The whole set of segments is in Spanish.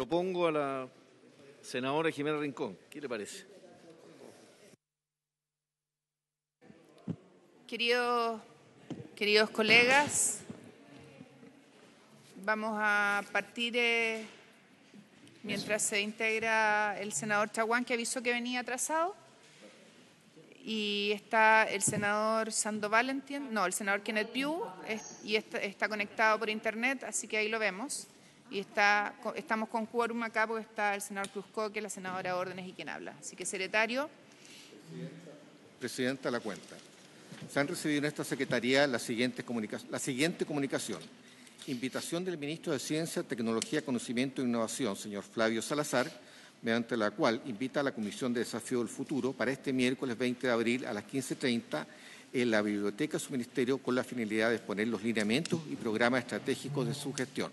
propongo a la senadora Jimena Rincón. ¿Qué le parece? queridos colegas, vamos a partir eh, mientras se integra el senador Chaguán, que avisó que venía atrasado. Y está el senador Sandoval, no, el senador Kenneth Pugh, y está conectado por internet, así que ahí lo vemos y estamos con quórum acá porque está el senador Cruzcoque, la senadora Órdenes y quien habla. Así que, secretario. Presidenta, la cuenta. Se han recibido en esta Secretaría la siguiente, la siguiente comunicación. Invitación del ministro de Ciencia, Tecnología, Conocimiento e Innovación, señor Flavio Salazar, mediante la cual invita a la Comisión de Desafío del Futuro para este miércoles 20 de abril a las 15.30 en la Biblioteca de su Ministerio con la finalidad de exponer los lineamientos y programas estratégicos de su gestión.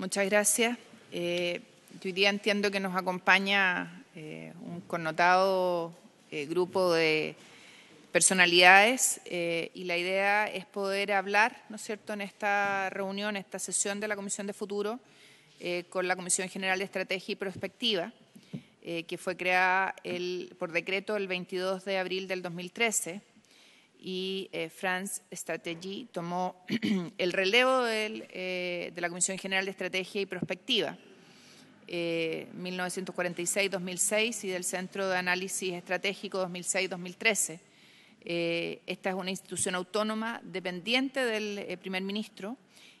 Muchas gracias. Eh, hoy día entiendo que nos acompaña eh, un connotado eh, grupo de personalidades y la idea es poder hablar, ¿no es cierto?, en esta reunión, en esta sesión de la Comisión de Futuro con la Comisión General de Estrategia y Prospectiva, que fue creada por decreto el 22 de abril del 2013 y eh, France Strategy tomó el relevo eh, de la Comisión General de Estrategia y Prospectiva, 1946-2006, eh, y del Centro de Análisis Estratégico 2006-2013. esta es una institución autónoma dependiente del primer ministro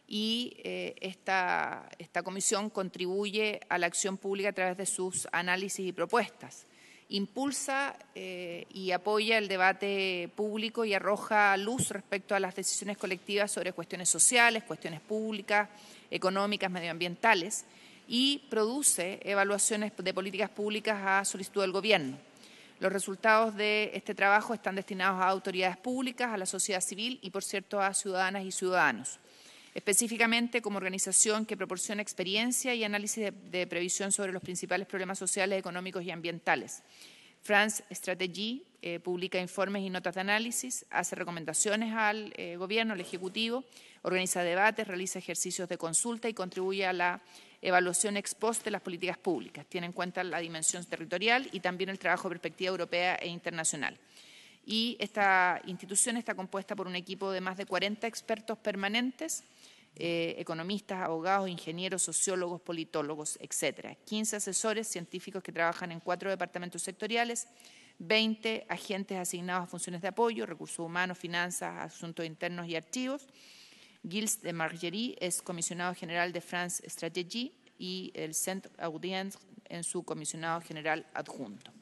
y esta comisión contribuye a la acción pública a través de sus análisis y propuestas impulsa eh, y apoya el debate público y arroja luz respecto a las decisiones colectivas sobre cuestiones sociales, cuestiones públicas, económicas, medioambientales y produce evaluaciones de políticas públicas a solicitud del Gobierno. Los resultados de este trabajo están destinados a autoridades públicas, a la sociedad civil y, por cierto, a ciudadanas y ciudadanos específicamente como organización que proporciona experiencia y análisis de, previsión sobre los principales problemas sociales, económicos y ambientales. France Strategy eh, publica informes y notas de análisis, hace recomendaciones al eh, gobierno, al Ejecutivo, organiza debates, realiza ejercicios de consulta y contribuye a la evaluación ex post de las políticas públicas. Tiene en cuenta la dimensión territorial y también el trabajo de perspectiva europea e internacional y esta institución está compuesta por un equipo de más de 40 expertos permanentes, eh, economistas, abogados, ingenieros, sociólogos, politólogos, etcétera. 15 asesores científicos que trabajan en cuatro departamentos sectoriales, 20 agentes asignados a funciones de apoyo, recursos humanos, finanzas, asuntos internos y archivos. Gilles de Margerie es comisionado general de France Strategy y el Centre Audience en su comisionado general adjunto.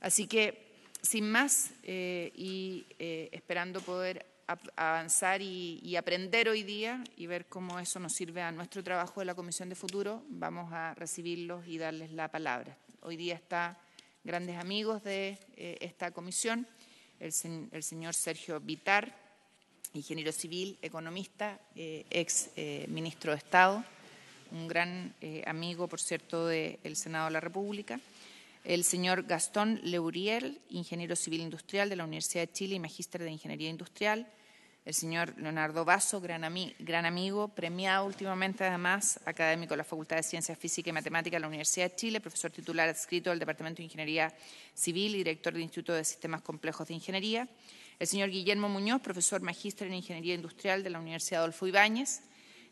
Así que sin más eh, y eh, esperando poder avanzar y, aprender hoy día y ver cómo eso nos sirve a nuestro trabajo de la Comisión de Futuro, vamos a recibirlos y darles la palabra. Hoy día están grandes amigos de eh, esta comisión, el, señor Sergio Vitar, ingeniero civil, economista, ex ministro de Estado, un gran amigo, por cierto, del Senado de la República el señor Gastón Leuriel, ingeniero civil industrial de la Universidad de Chile y magíster de Ingeniería Industrial, el señor Leonardo Vaso, gran, amigo, premiado últimamente además, académico de la Facultad de Ciencias Físicas y Matemáticas de la Universidad de Chile, profesor titular adscrito al Departamento de Ingeniería Civil y director del Instituto de Sistemas Complejos de Ingeniería, el señor Guillermo Muñoz, profesor magíster en Ingeniería Industrial de la Universidad Adolfo Ibáñez,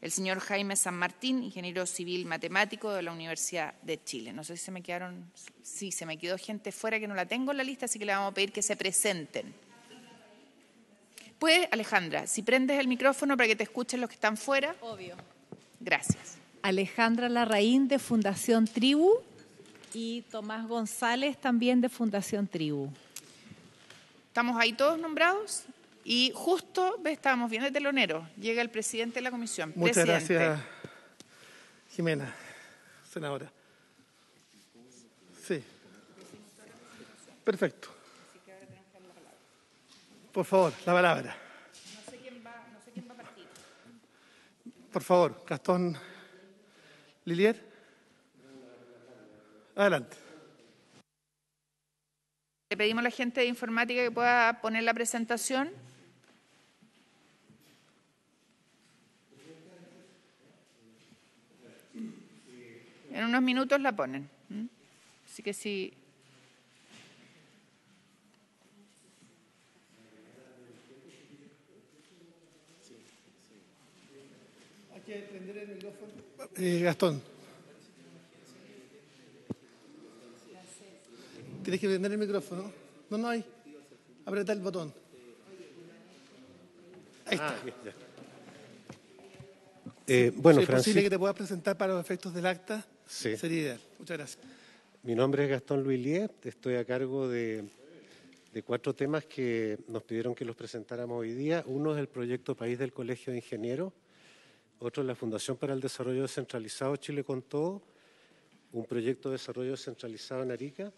el señor Jaime San Martín, ingeniero civil matemático de la Universidad de Chile. No sé si se me quedaron, sí, se me quedó gente fuera que no la tengo en la lista, así que le vamos a pedir que se presenten. Pues, Alejandra, si prendes el micrófono para que te escuchen los que están fuera. Obvio. Gracias. Alejandra Larraín de Fundación Tribu y Tomás González también de Fundación Tribu. ¿Estamos ahí todos nombrados? Y justo estábamos bien de telonero, llega el presidente de la comisión. Muchas gracias, Jimena, senadora. Sí. Perfecto. Por favor, la palabra. No sé quién va, a partir. Por favor, Castón, Lilier. Adelante. Le pedimos a la gente de informática que pueda poner la presentación. En unos minutos la ponen. Así que si que eh, prender el micrófono. Gastón. Tienes que prender el micrófono. No, no hay. Apreta el botón. Ahí está. Ah, eh, bueno, ¿Es posible que te pueda presentar para los efectos del acta? Sí. ideal, Muchas gracias. Mi nombre es Gastón Luis Liet, estoy a cargo de, cuatro temas que nos pidieron que los presentáramos hoy día. Uno es el proyecto País del Colegio de Ingenieros, otro es la Fundación para el Desarrollo Descentralizado Chile con Todo, un proyecto de desarrollo descentralizado en Arica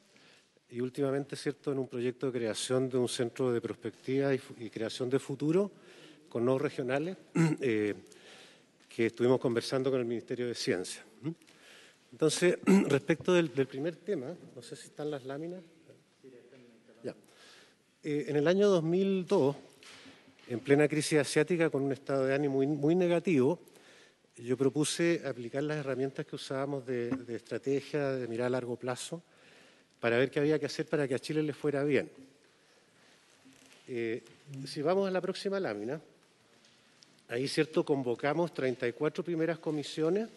y últimamente, cierto, en un proyecto de creación de un centro de prospectiva y, creación de futuro con nodos regionales eh, que estuvimos conversando con el Ministerio de Ciencia. Entonces, respecto del, primer tema, no sé si están las láminas. Ya. Eh, en el año 2002, en plena crisis asiática, con un estado de ánimo muy, negativo, yo propuse aplicar las herramientas que usábamos de, estrategia, de mirar a largo plazo, para ver qué había que hacer para que a Chile le fuera bien. Eh, si vamos a la próxima lámina, ahí, ¿cierto?, convocamos 34 primeras comisiones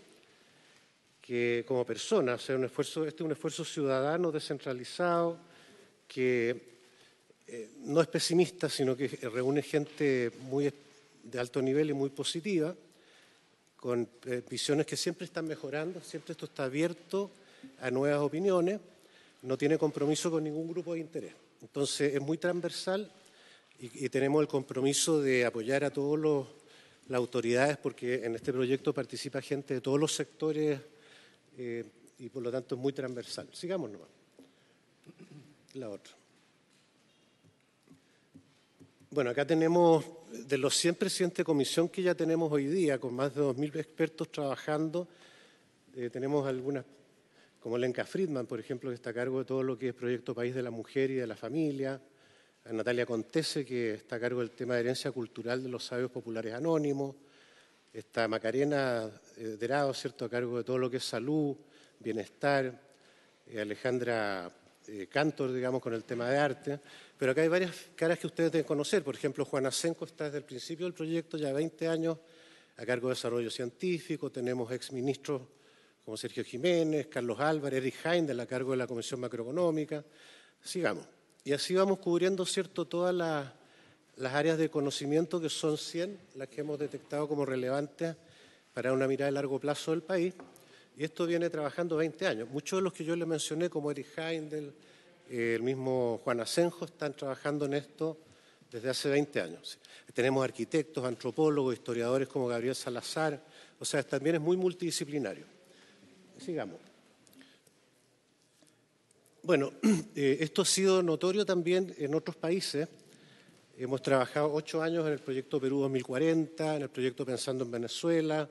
que como persona o un esfuerzo, este es un esfuerzo ciudadano descentralizado que eh, no es pesimista, sino que reúne gente muy de alto nivel y muy positiva, con eh, visiones que siempre están mejorando, siempre esto está abierto a nuevas opiniones, no tiene compromiso con ningún grupo de interés. Entonces es muy transversal y, y tenemos el compromiso de apoyar a todas las autoridades porque en este proyecto participa gente de todos los sectores eh, y por lo tanto es muy transversal. Sigamos nomás. La otra. Bueno, acá tenemos de los 100 presidentes de comisión que ya tenemos hoy día, con más de 2.000 expertos trabajando, eh, tenemos algunas, como Lenka Friedman, por ejemplo, que está a cargo de todo lo que es Proyecto País de la Mujer y de la Familia, a Natalia Contese, que está a cargo del tema de herencia cultural de los sabios populares anónimos, Está Macarena eh, Derado, ¿cierto?, a cargo de todo lo que es salud, bienestar, eh, Alejandra eh, Cantor, digamos, con el tema de arte. Pero acá hay varias caras que ustedes deben conocer. Por ejemplo, Juan Senco está desde el principio del proyecto, ya 20 años, a cargo de desarrollo científico. Tenemos exministros como Sergio Jiménez, Carlos Álvarez, Eric de a cargo de la Comisión Macroeconómica. Sigamos. Y así vamos cubriendo, ¿cierto?, toda la las áreas de conocimiento, que son 100, las que hemos detectado como relevantes para una mirada de largo plazo del país. Y esto viene trabajando 20 años. Muchos de los que yo les mencioné, como Eric Heindel, eh, el mismo Juan Asenjo, están trabajando en esto desde hace 20 años. Tenemos arquitectos, antropólogos, historiadores como Gabriel Salazar, o sea, también es muy multidisciplinario. Sigamos. Bueno, eh, esto ha sido notorio también en otros países Hemos trabajado ocho años en el proyecto Perú 2040, en el proyecto Pensando en Venezuela.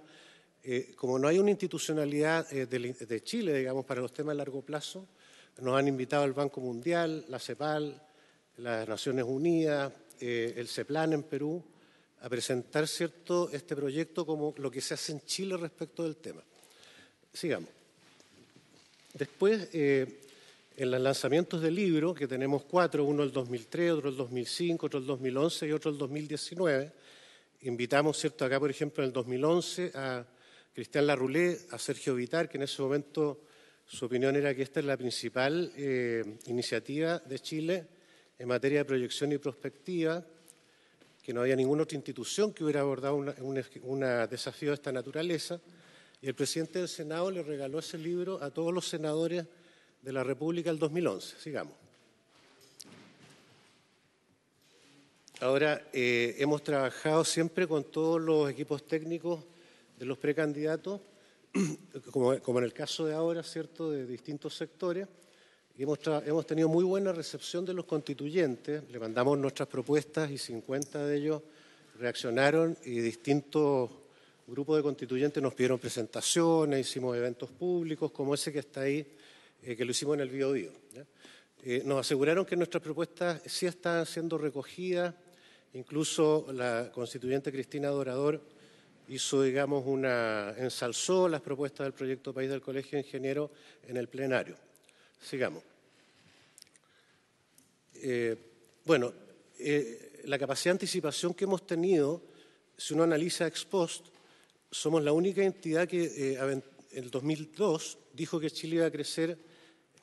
Eh, como no hay una institucionalidad eh, de, Chile, digamos, para los temas a largo plazo, nos han invitado el Banco Mundial, la CEPAL, las Naciones Unidas, eh, el CEPLAN en Perú, a presentar cierto este proyecto como lo que se hace en Chile respecto del tema. Sigamos. Después, en los lanzamientos del libro que tenemos cuatro, uno el 2003, otro el 2005, otro el 2011 y otro el 2019. Invitamos, ¿cierto? Acá, por ejemplo, en el 2011 a Cristian Larroulé, a Sergio Vitar, que en ese momento su opinión era que esta es la principal eh, iniciativa de Chile en materia de proyección y prospectiva, que no había ninguna otra institución que hubiera abordado un desafío de esta naturaleza. Y el presidente del Senado le regaló ese libro a todos los senadores de la República del 2011. Sigamos. Ahora, eh, hemos trabajado siempre con todos los equipos técnicos de los precandidatos, como, en el caso de ahora, ¿cierto?, de distintos sectores. Y hemos, hemos tenido muy buena recepción de los constituyentes, le mandamos nuestras propuestas y 50 de ellos reaccionaron y distintos grupos de constituyentes nos pidieron presentaciones, hicimos eventos públicos como ese que está ahí eh, que lo hicimos en el Biodío. Eh, nos aseguraron que nuestras propuestas sí estaban siendo recogidas, incluso la constituyente Cristina Dorador hizo, digamos, una ensalzó las propuestas del proyecto País del Colegio de Ingenieros en el plenario. Sigamos. Eh, bueno, eh, la capacidad de anticipación que hemos tenido, si uno analiza ex post, somos la única entidad que en el 2002 dijo que Chile iba a crecer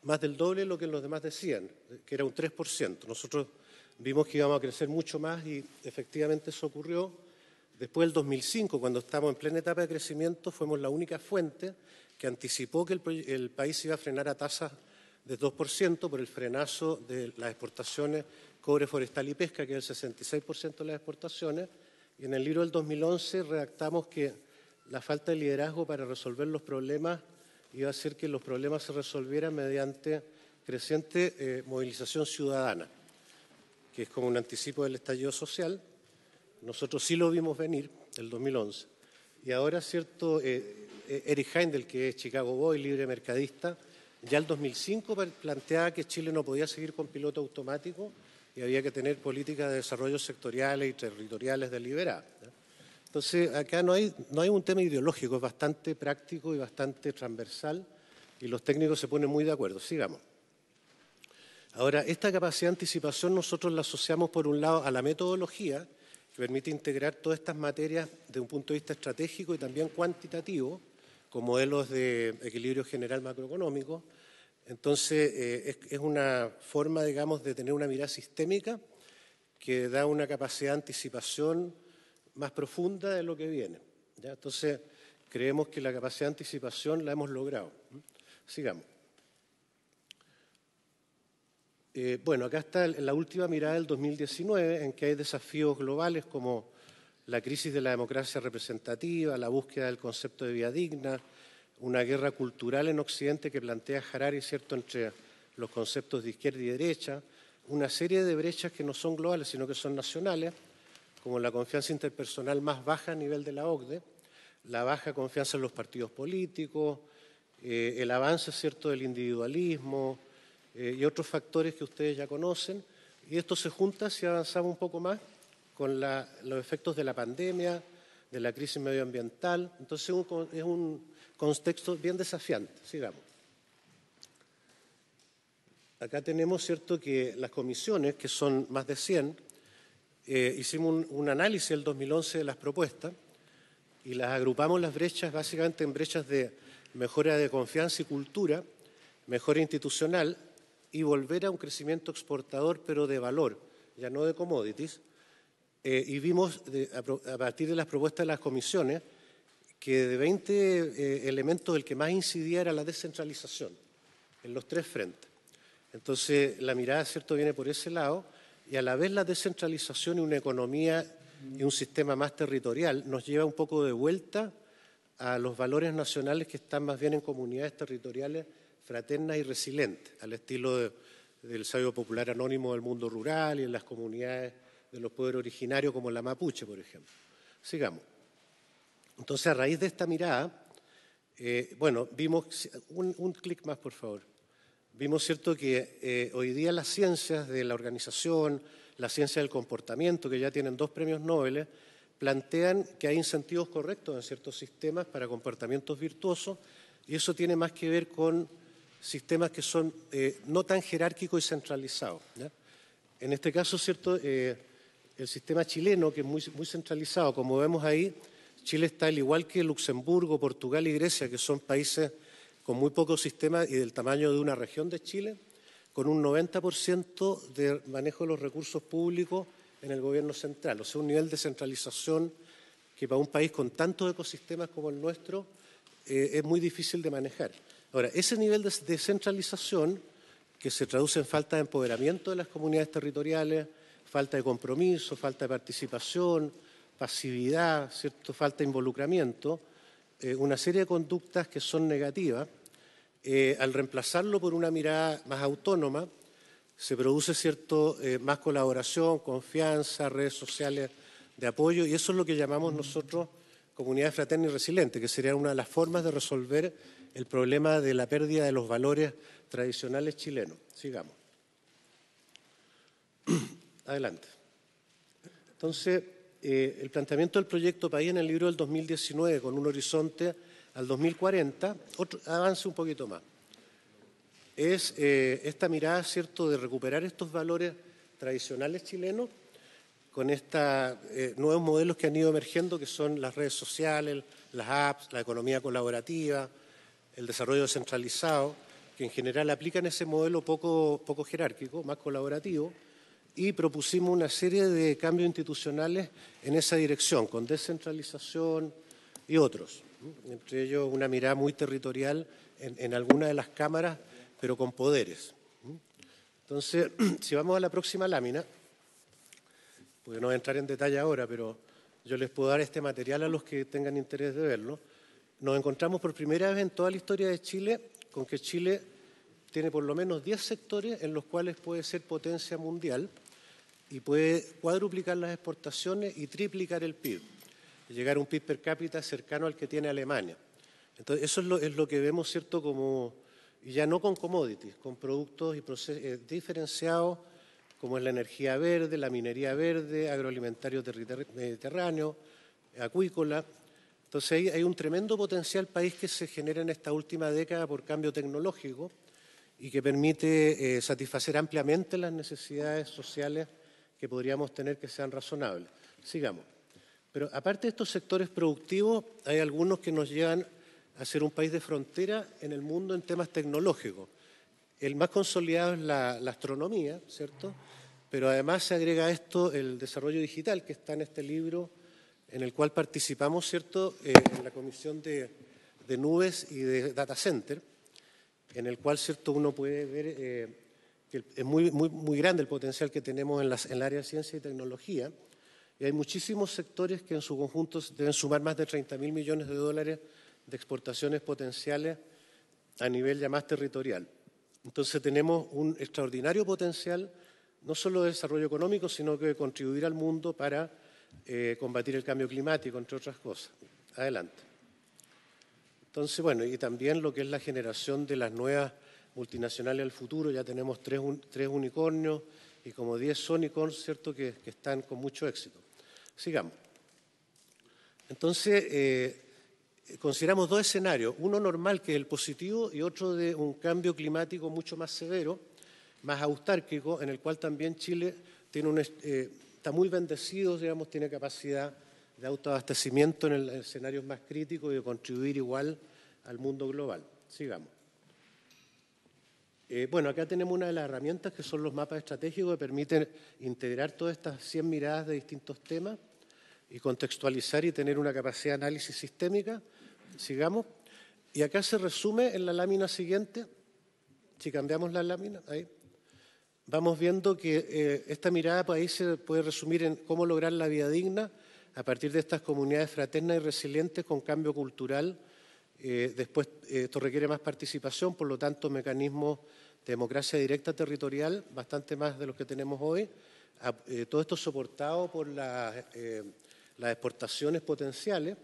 más del doble de lo que los demás decían, que era un 3%. Nosotros vimos que íbamos a crecer mucho más y efectivamente eso ocurrió. Después del 2005, cuando estábamos en plena etapa de crecimiento, fuimos la única fuente que anticipó que el, país iba a frenar a tasas de 2% por el frenazo de las exportaciones cobre forestal y pesca, que es el 66% de las exportaciones. Y en el libro del 2011 redactamos que la falta de liderazgo para resolver los problemas iba a ser que los problemas se resolvieran mediante creciente eh, movilización ciudadana, que es como un anticipo del estallido social. Nosotros sí lo vimos venir, el 2011. Y ahora, cierto, eh, eh, Eric Heindel, que es Chicago Boy, libre mercadista, ya el 2005 planteaba que Chile no podía seguir con piloto automático y había que tener políticas de desarrollo sectoriales y territoriales deliberadas. Entonces, acá no hay, no hay un tema ideológico, es bastante práctico y bastante transversal y los técnicos se ponen muy de acuerdo. Sigamos. Ahora, esta capacidad de anticipación nosotros la asociamos, por un lado, a la metodología, que permite integrar todas estas materias de un punto de vista estratégico y también cuantitativo, con modelos de equilibrio general macroeconómico. Entonces, eh, es una forma, digamos, de tener una mirada sistémica que da una capacidad de anticipación más profunda de lo que viene. Entonces, creemos que la capacidad de anticipación la hemos logrado. Sigamos. Eh, bueno, acá está la última mirada del 2019, en que hay desafíos globales como la crisis de la democracia representativa, la búsqueda del concepto de vida digna, una guerra cultural en Occidente que plantea y ¿cierto?, entre los conceptos de izquierda y derecha, una serie de brechas que no son globales, sino que son nacionales, como la confianza interpersonal más baja a nivel de la OCDE, la baja confianza en los partidos políticos, eh, el avance cierto del individualismo eh, y otros factores que ustedes ya conocen. Y esto se junta, si avanzamos un poco más, con los efectos de la pandemia, de la crisis medioambiental. Entonces es un contexto bien desafiante. Sigamos. Acá tenemos, cierto, que las comisiones, que son más de 100, eh, hicimos un, análisis el 2011 de las propuestas y las agrupamos las brechas básicamente en brechas de mejora de confianza y cultura, mejora institucional y volver a un crecimiento exportador pero de valor, ya no de commodities. Eh, y vimos a, partir de las propuestas de las comisiones que de 20 eh, elementos el que más incidía era la descentralización en los tres frentes. Entonces la mirada, cierto, viene por ese lado y a la vez la descentralización y una economía y un sistema más territorial nos lleva un poco de vuelta a los valores nacionales que están más bien en comunidades territoriales fraternas y resilientes, al estilo del sabio popular anónimo del mundo rural y en las comunidades de los pueblos originarios como la mapuche, por ejemplo. Sigamos. Entonces, a raíz de esta mirada, eh, bueno, vimos un, un clic más, por favor. Vimos, ¿cierto?, que eh, hoy día las ciencias de la organización, la ciencia del comportamiento, que ya tienen dos premios Nobel, plantean que hay incentivos correctos en ciertos sistemas para comportamientos virtuosos y eso tiene más que ver con sistemas que son eh, no tan jerárquicos y centralizados. En este caso, ¿cierto? Eh, el sistema chileno, que es muy centralizado, como vemos ahí, Chile está al igual que Luxemburgo, Portugal y Grecia, que son países con muy pocos sistemas y del tamaño de una región de Chile, con un 90% de manejo de los recursos públicos en el gobierno central. O sea, un nivel de centralización que para un país con tantos ecosistemas como el nuestro eh, es muy difícil de manejar. Ahora, ese nivel de descentralización que se traduce en falta de empoderamiento de las comunidades territoriales, falta de compromiso, falta de participación, pasividad, ¿cierto? falta de involucramiento, eh, una serie de conductas que son negativas, eh, al reemplazarlo por una mirada más autónoma, se produce cierto eh, más colaboración, confianza, redes sociales de apoyo, y eso es lo que llamamos nosotros comunidad fraterna y resiliente, que sería una de las formas de resolver el problema de la pérdida de los valores tradicionales chilenos. Sigamos. Adelante. Entonces, eh, el planteamiento del proyecto país en el libro del 2019 con un horizonte al 2040, otro, avance un poquito más. Es eh, esta mirada, ¿cierto?, de recuperar estos valores tradicionales chilenos con estos eh, nuevos modelos que han ido emergiendo, que son las redes sociales, las apps, la economía colaborativa, el desarrollo descentralizado, que en general aplican ese modelo poco jerárquico, más colaborativo, y propusimos una serie de cambios institucionales en esa dirección, con descentralización y otros. Entre ellos una mirada muy territorial en, algunas de las cámaras, pero con poderes. Entonces, si vamos a la próxima lámina, porque no voy a entrar en detalle ahora, pero yo les puedo dar este material a los que tengan interés de verlo. Nos encontramos por primera vez en toda la historia de Chile con que Chile tiene por lo menos 10 sectores en los cuales puede ser potencia mundial y puede cuadruplicar las exportaciones y triplicar el PIB, llegar a un PIB per cápita cercano al que tiene Alemania. Entonces, eso es lo, que vemos, ¿cierto?, como, y ya no con commodities, con productos y procesos eh, diferenciados, como es la energía verde, la minería verde, agroalimentario mediterráneo, acuícola. Entonces, hay, un tremendo potencial país que se genera en esta última década por cambio tecnológico y que permite eh, satisfacer ampliamente las necesidades sociales que podríamos tener que sean razonables. Sigamos. Pero aparte de estos sectores productivos, hay algunos que nos llevan a ser un país de frontera en el mundo en temas tecnológicos. El más consolidado es la, astronomía, ¿cierto? Pero además se agrega a esto el desarrollo digital, que está en este libro en el cual participamos, ¿cierto?, eh, en la Comisión de, Nubes y de Data Center, en el cual, ¿cierto?, uno puede ver eh, es muy, muy, grande el potencial que tenemos en, el área de ciencia y tecnología, y hay muchísimos sectores que en su conjunto deben sumar más de 30 mil millones de dólares de exportaciones potenciales a nivel ya más territorial. Entonces tenemos un extraordinario potencial, no solo de desarrollo económico, sino que de contribuir al mundo para eh, combatir el cambio climático, entre otras cosas. Adelante. Entonces, bueno, y también lo que es la generación de las nuevas multinacionales al futuro, ya tenemos tres, tres unicornios y como diez sonicorns, ¿cierto?, que, están con mucho éxito. Sigamos. Entonces, eh, consideramos dos escenarios, uno normal, que es el positivo, y otro de un cambio climático mucho más severo, más autárquico, en el cual también Chile tiene un, eh, está muy bendecido, digamos, tiene capacidad de autoabastecimiento en, el, escenario más crítico y de contribuir igual al mundo global. Sigamos. Eh, bueno, acá tenemos una de las herramientas que son los mapas estratégicos que permiten integrar todas estas 100 miradas de distintos temas y contextualizar y tener una capacidad de análisis sistémica. Sigamos. Y acá se resume en la lámina siguiente, si cambiamos la lámina, ahí, vamos viendo que eh, esta mirada pues, ahí se puede resumir en cómo lograr la vida digna a partir de estas comunidades fraternas y resilientes con cambio cultural eh, después, eh, esto requiere más participación, por lo tanto, mecanismos de democracia directa territorial, bastante más de los que tenemos hoy. Eh, todo esto soportado por las exportaciones potenciales.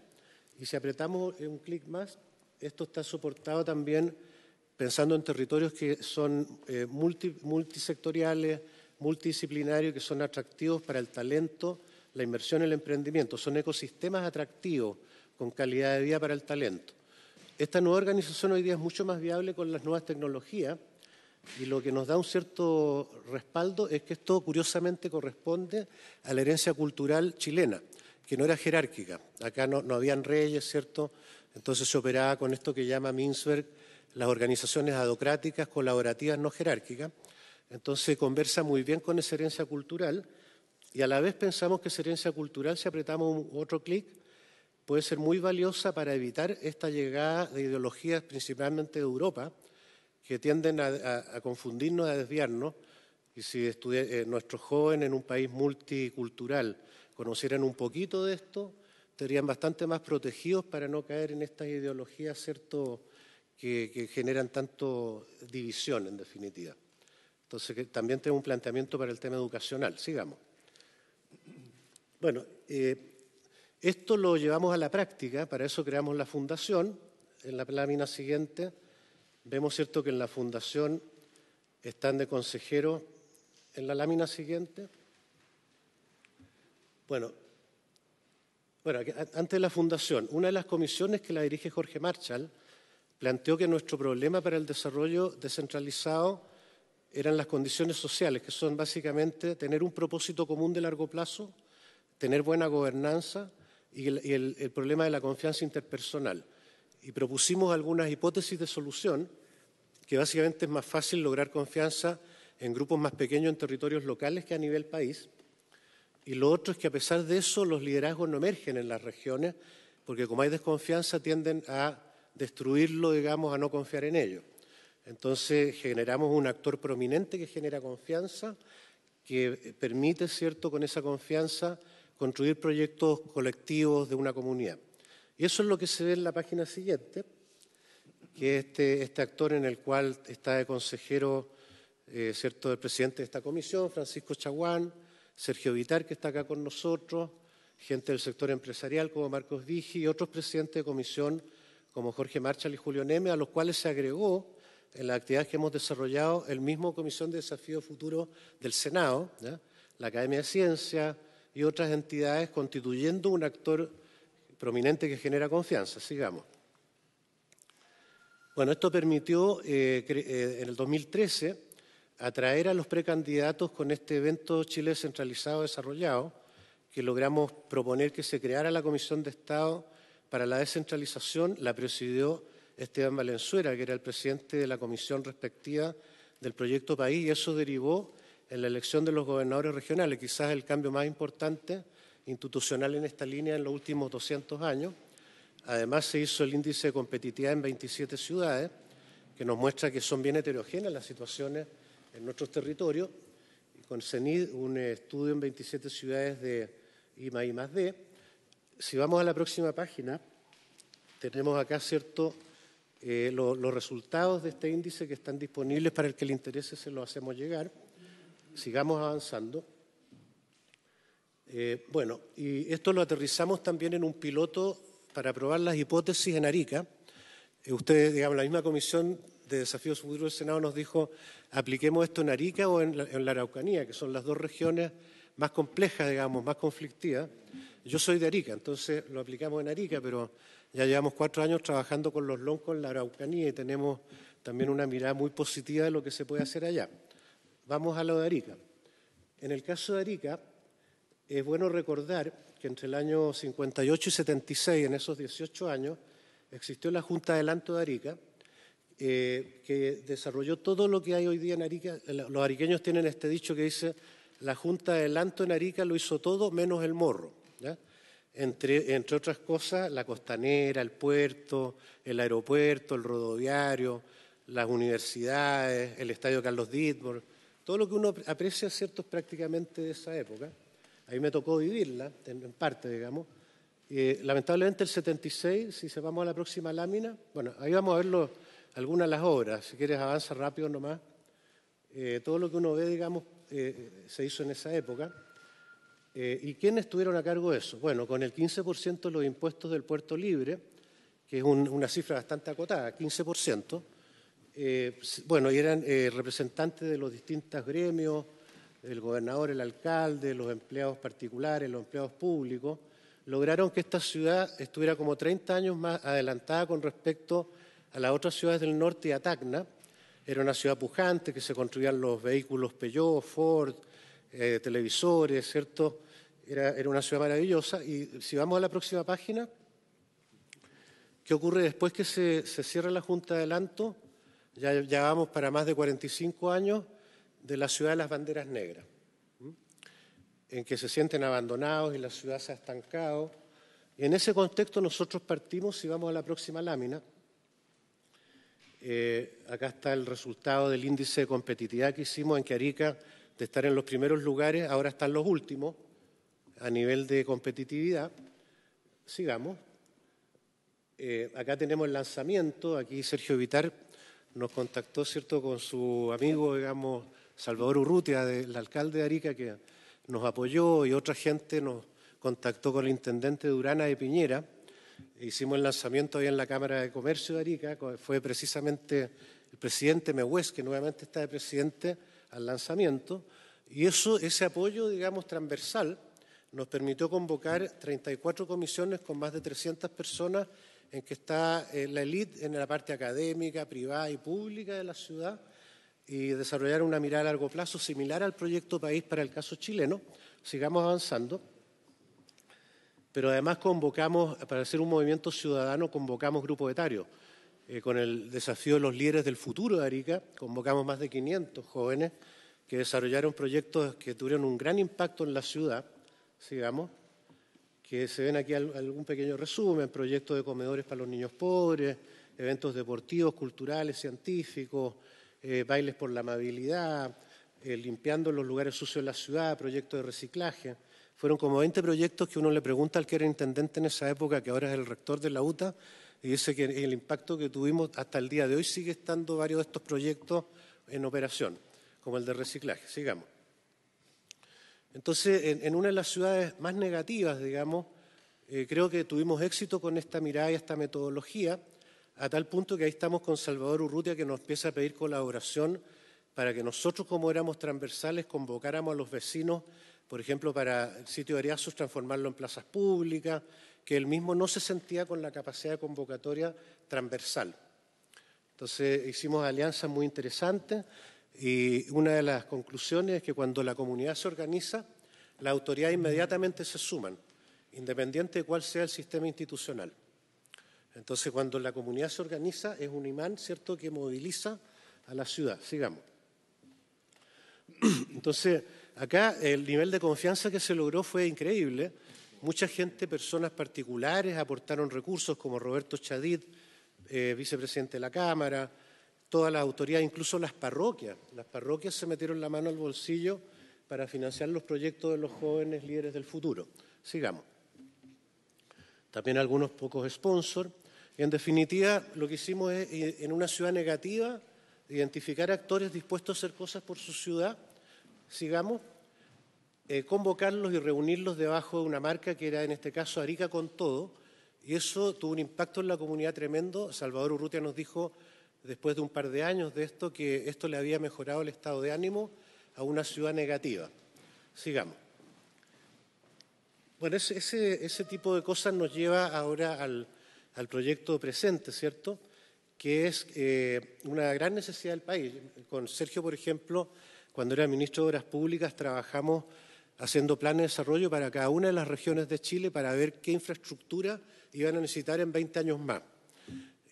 Y si apretamos un clic más, esto está soportado también pensando en territorios que son multi, multisectoriales, multidisciplinarios, que son atractivos para el talento, la inversión y el emprendimiento. Son ecosistemas atractivos con calidad de vida para el talento. Esta nueva organización hoy día es mucho más viable con las nuevas tecnologías y lo que nos da un cierto respaldo es que esto curiosamente corresponde a la herencia cultural chilena, que no era jerárquica. Acá no, no habían reyes, ¿cierto? Entonces se operaba con esto que llama Minsberg las organizaciones adocráticas, colaborativas, no jerárquicas. Entonces conversa muy bien con esa herencia cultural y a la vez pensamos que esa herencia cultural, si apretamos un, otro clic, puede ser muy valiosa para evitar esta llegada de ideologías principalmente de Europa, que tienden a, confundirnos, a desviarnos, y si eh, nuestros jóvenes en un país multicultural conocieran un poquito de esto, estarían bastante más protegidos para no caer en estas ideologías, ¿cierto?, que, generan tanto división, en definitiva. Entonces, también tengo un planteamiento para el tema educacional. Sigamos. Bueno, eh, esto lo llevamos a la práctica, para eso creamos la fundación. En la lámina siguiente vemos cierto que en la fundación están de consejero. En la lámina siguiente, bueno, bueno, antes de la fundación, una de las comisiones que la dirige Jorge Marshall planteó que nuestro problema para el desarrollo descentralizado eran las condiciones sociales, que son básicamente tener un propósito común de largo plazo, tener buena gobernanza y el, problema de la confianza interpersonal. Y propusimos algunas hipótesis de solución, que básicamente es más fácil lograr confianza en grupos más pequeños en territorios locales que a nivel país. Y lo otro es que a pesar de eso los liderazgos no emergen en las regiones, porque como hay desconfianza tienden a destruirlo, digamos, a no confiar en ello. Entonces generamos un actor prominente que genera confianza, que permite, ¿cierto?, con esa confianza construir proyectos colectivos de una comunidad. Y eso es lo que se ve en la página siguiente, que este, este actor en el cual está de consejero, eh, ¿cierto?, el presidente de esta comisión, Francisco Chaguán, Sergio Vitar, que está acá con nosotros, gente del sector empresarial como Marcos Vigi y otros presidentes de comisión como Jorge Marchal y Julio Neme, a los cuales se agregó en la actividad que hemos desarrollado el mismo Comisión de Desafío Futuro del Senado, la Academia de Ciencias, y otras entidades constituyendo un actor prominente que genera confianza. Sigamos. Bueno, esto permitió eh, eh, en el 2013 atraer a los precandidatos con este evento Chile centralizado desarrollado, que logramos proponer que se creara la Comisión de Estado para la descentralización, la presidió Esteban Valenzuela, que era el presidente de la comisión respectiva del proyecto país, y eso derivó en la elección de los gobernadores regionales, quizás el cambio más importante institucional en esta línea en los últimos 200 años. Además, se hizo el índice de competitividad en 27 ciudades, que nos muestra que son bien heterogéneas las situaciones en nuestros territorios. Y con CENID, un estudio en 27 ciudades de IMA y más D. Si vamos a la próxima página, tenemos acá, ¿cierto?, eh, los resultados de este índice que están disponibles para el que le interese, se lo hacemos llegar sigamos avanzando. Eh, bueno, y esto lo aterrizamos también en un piloto para probar las hipótesis en Arica. Eh, ustedes, digamos, la misma comisión de desafíos futuros del Senado nos dijo, apliquemos esto en Arica o en la, en la, Araucanía, que son las dos regiones más complejas, digamos, más conflictivas. Yo soy de Arica, entonces lo aplicamos en Arica, pero ya llevamos cuatro años trabajando con los loncos en la Araucanía y tenemos también una mirada muy positiva de lo que se puede hacer allá. Vamos a lo de Arica. En el caso de Arica, es bueno recordar que entre el año 58 y 76, en esos 18 años, existió la Junta de Adelanto de Arica, eh, que desarrolló todo lo que hay hoy día en Arica. Los ariqueños tienen este dicho que dice, la Junta de Adelanto en Arica lo hizo todo menos el morro. Entre, entre otras cosas, la costanera, el puerto, el aeropuerto, el rodoviario, las universidades, el Estadio Carlos Dittborn, todo lo que uno aprecia, ciertos es prácticamente de esa época. ahí me tocó vivirla, en, parte, digamos. Eh, lamentablemente el 76, si se vamos a la próxima lámina, bueno, ahí vamos a verlo algunas de las obras, si quieres avanza rápido nomás. Eh, todo lo que uno ve, digamos, eh, se hizo en esa época. ¿Y quiénes estuvieron a cargo de eso? Bueno, con el 15% de los impuestos del puerto libre, que es una cifra bastante acotada, 15%, eh, pues, bueno, y eran eh, representantes de los distintos gremios, el gobernador, el alcalde, los empleados particulares, los empleados públicos, lograron que esta ciudad estuviera como 30 años más adelantada con respecto a las otras ciudades del norte y a Tacna. Era una ciudad pujante que se construían los vehículos Peugeot, Ford, eh, televisores, ¿cierto? Era, una ciudad maravillosa. Y si vamos a la próxima página, ¿qué ocurre después que se, se cierra la Junta de Adelanto? Ya llevamos para más de 45 años de la ciudad de las banderas negras, en que se sienten abandonados y la ciudad se ha estancado. Y en ese contexto nosotros partimos, y vamos a la próxima lámina, eh, acá está el resultado del índice de competitividad que hicimos en Carica, de estar en los primeros lugares, ahora están los últimos a nivel de competitividad. Sigamos. Eh, acá tenemos el lanzamiento, aquí Sergio Vitar nos contactó, ¿cierto?, con su amigo, digamos, Salvador Urrutia, el alcalde de Arica, que nos apoyó y otra gente nos contactó con el intendente Durana de Piñera. Hicimos el lanzamiento ahí en la Cámara de Comercio de Arica, fue precisamente el presidente Mehues, que nuevamente está de presidente, al lanzamiento. Y eso, ese apoyo, digamos, transversal nos permitió convocar 34 comisiones con más de 300 personas en que está eh, la élite en la parte académica, privada y pública de la ciudad y desarrollar una mirada a largo plazo similar al proyecto país para el caso chileno. Sigamos avanzando. Pero además convocamos, para hacer un movimiento ciudadano, convocamos grupo etario. Eh, con el desafío de los líderes del futuro de Arica, convocamos más de 500 jóvenes que desarrollaron proyectos que tuvieron un gran impacto en la ciudad, sigamos, que se ven aquí algún pequeño resumen, proyectos de comedores para los niños pobres, eventos deportivos, culturales, científicos, eh, bailes por la amabilidad, eh, limpiando los lugares sucios de la ciudad, proyectos de reciclaje. Fueron como 20 proyectos que uno le pregunta al que era intendente en esa época, que ahora es el rector de la UTA, y dice que el impacto que tuvimos hasta el día de hoy sigue estando varios de estos proyectos en operación, como el de reciclaje. Sigamos. Entonces, en, una de las ciudades más negativas, digamos, eh, creo que tuvimos éxito con esta mirada y esta metodología, a tal punto que ahí estamos con Salvador Urrutia, que nos empieza a pedir colaboración para que nosotros, como éramos transversales, convocáramos a los vecinos, por ejemplo, para el sitio de Ariazos, transformarlo en plazas públicas, que él mismo no se sentía con la capacidad de convocatoria transversal. Entonces hicimos alianzas muy interesantes. Y una de las conclusiones es que cuando la comunidad se organiza, las autoridades inmediatamente se suman, independiente de cuál sea el sistema institucional. Entonces, cuando la comunidad se organiza, es un imán, ¿cierto?, que moviliza a la ciudad. Sigamos. Entonces, acá el nivel de confianza que se logró fue increíble. Mucha gente, personas particulares, aportaron recursos como Roberto Chadid, eh, vicepresidente de la Cámara, todas las autoridades, incluso las parroquias. Las parroquias se metieron la mano al bolsillo para financiar los proyectos de los jóvenes líderes del futuro. Sigamos. También algunos pocos sponsors. Y en definitiva, lo que hicimos es, eh, en una ciudad negativa, identificar actores dispuestos a hacer cosas por su ciudad. Sigamos. Eh, convocarlos y reunirlos debajo de una marca que era en este caso Arica con todo. Y eso tuvo un impacto en la comunidad tremendo. Salvador Urrutia nos dijo después de un par de años de esto, que esto le había mejorado el estado de ánimo a una ciudad negativa. Sigamos. Bueno, ese, tipo de cosas nos lleva ahora al, proyecto presente, ¿cierto? Que es eh, una gran necesidad del país. Con Sergio, por ejemplo, cuando era ministro de Obras Públicas, trabajamos haciendo planes de desarrollo para cada una de las regiones de Chile para ver qué infraestructura iban a necesitar en 20 años más.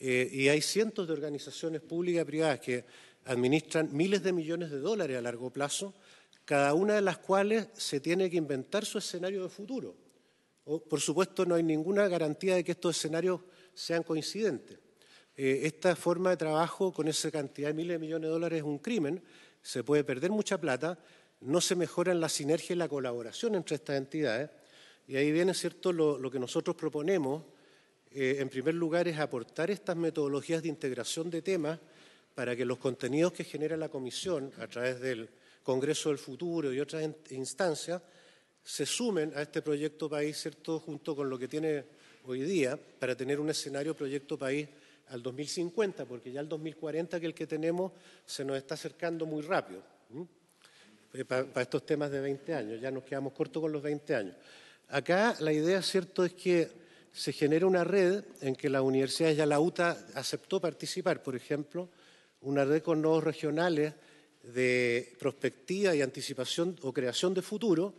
Eh, y hay cientos de organizaciones públicas y privadas que administran miles de millones de dólares a largo plazo, cada una de las cuales se tiene que inventar su escenario de futuro. por supuesto, no hay ninguna garantía de que estos escenarios sean coincidentes. Eh, esta forma de trabajo con esa cantidad de miles de millones de dólares es un crimen, se puede perder mucha plata, no se mejoran la sinergia y la colaboración entre estas entidades. Y ahí viene, ¿cierto?, lo que nosotros proponemos eh, en primer lugar, es aportar estas metodologías de integración de temas para que los contenidos que genera la Comisión a través del Congreso del Futuro y otras instancias se sumen a este proyecto país, ¿cierto?, junto con lo que tiene hoy día, para tener un escenario proyecto país al 2050, porque ya el 2040, que el que tenemos, se nos está acercando muy rápido. Eh, para, estos temas de 20 años, ya nos quedamos cortos con los 20 años. Acá la idea, ¿cierto?, es que se genera una red en que la Universidad de la aceptó participar, por ejemplo, una red con nodos regionales de prospectiva y anticipación o creación de futuro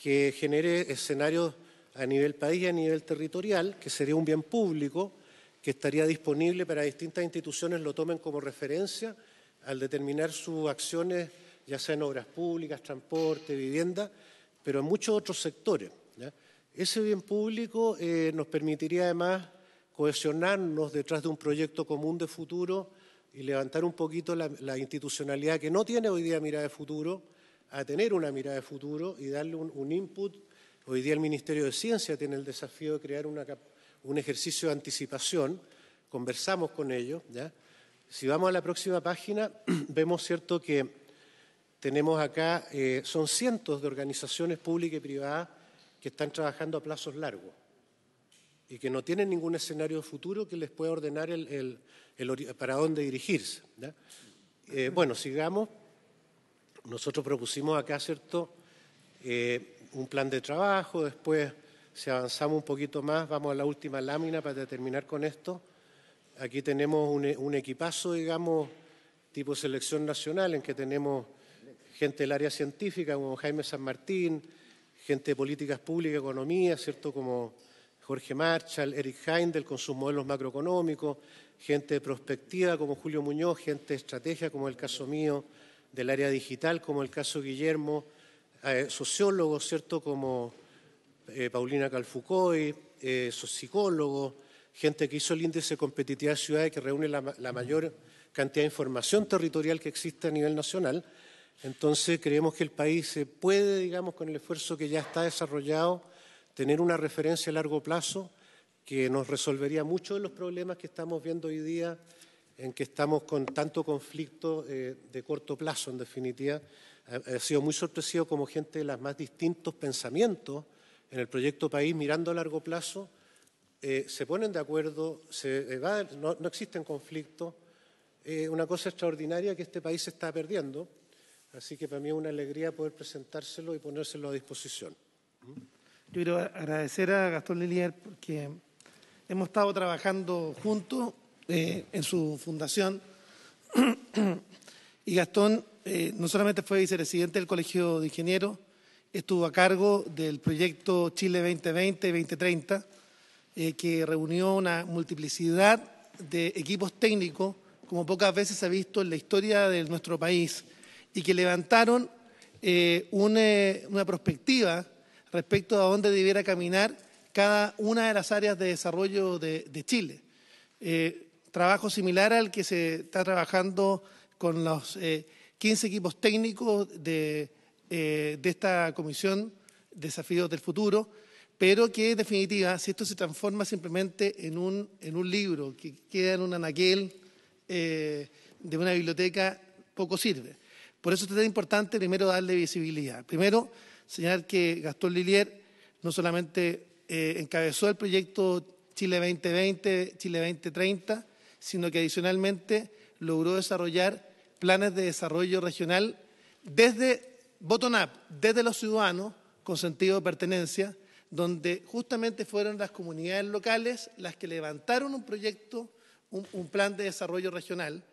que genere escenarios a nivel país y a nivel territorial, que sería un bien público, que estaría disponible para distintas instituciones lo tomen como referencia al determinar sus acciones, ya sea en obras públicas, transporte, vivienda, pero en muchos otros sectores. Ese bien público eh, nos permitiría además cohesionarnos detrás de un proyecto común de futuro y levantar un poquito la, institucionalidad que no tiene hoy día mirada de futuro, a tener una mirada de futuro y darle un, input. Hoy día el Ministerio de Ciencia tiene el desafío de crear un ejercicio de anticipación, conversamos con ellos. Si vamos a la próxima página, vemos cierto que tenemos acá, eh, son cientos de organizaciones públicas y privadas que están trabajando a plazos largos y que no tienen ningún escenario futuro que les pueda ordenar el, el, para dónde dirigirse. Eh, bueno, sigamos. Nosotros propusimos acá, ¿cierto?, eh, un plan de trabajo, después, si avanzamos un poquito más, vamos a la última lámina para terminar con esto. Aquí tenemos un equipazo, digamos, tipo selección nacional, en que tenemos gente del área científica, como Jaime San Martín, gente de políticas públicas, economía, ¿cierto? Como Jorge Marshall, Eric Heindel con sus modelos macroeconómicos, gente de prospectiva como Julio Muñoz, gente de estrategia como el caso mío, del área digital como el caso Guillermo, eh, sociólogos, ¿cierto? Como eh, Paulina Calfucoy, eh, psicólogos, gente que hizo el índice de competitividad de ciudades que reúne la mayor cantidad de información territorial que existe a nivel nacional entonces creemos que el país se puede, digamos, con el esfuerzo que ya está desarrollado, tener una referencia a largo plazo que nos resolvería muchos de los problemas que estamos viendo hoy día, en que estamos con tanto conflicto eh, de corto plazo, en definitiva. Ha, sido muy sorpresivo como gente de los más distintos pensamientos en el proyecto país, mirando a largo plazo, eh, se ponen de acuerdo, se no, existen conflictos. Eh, una cosa extraordinaria que este país se está perdiendo Así que para mí es una alegría poder presentárselo y ponérselo a disposición. Yo quiero agradecer a Gastón Lillier porque hemos estado trabajando juntos eh, en su fundación y Gastón eh, no solamente fue vicepresidente del Colegio de Ingenieros, estuvo a cargo del proyecto Chile 2020-2030, eh, que reunió una multiplicidad de equipos técnicos como pocas veces se ha visto en la historia de nuestro país y que levantaron eh, una, eh, una perspectiva respecto a dónde debiera caminar cada una de las áreas de desarrollo de, Chile. Eh, trabajo similar al que se está trabajando con los eh, 15 equipos técnicos de, esta comisión Desafíos del Futuro, pero que en definitiva, si esto se transforma simplemente en un, en un libro que queda en un anaquel de una biblioteca, poco sirve. Por eso es tan importante primero darle visibilidad. Primero, señalar que Gastón Lillier no solamente eh, encabezó el proyecto Chile 2020, Chile 2030, sino que adicionalmente logró desarrollar planes de desarrollo regional desde bottom-up, desde los ciudadanos, con sentido de pertenencia, donde justamente fueron las comunidades locales las que levantaron un proyecto, un plan de desarrollo regional,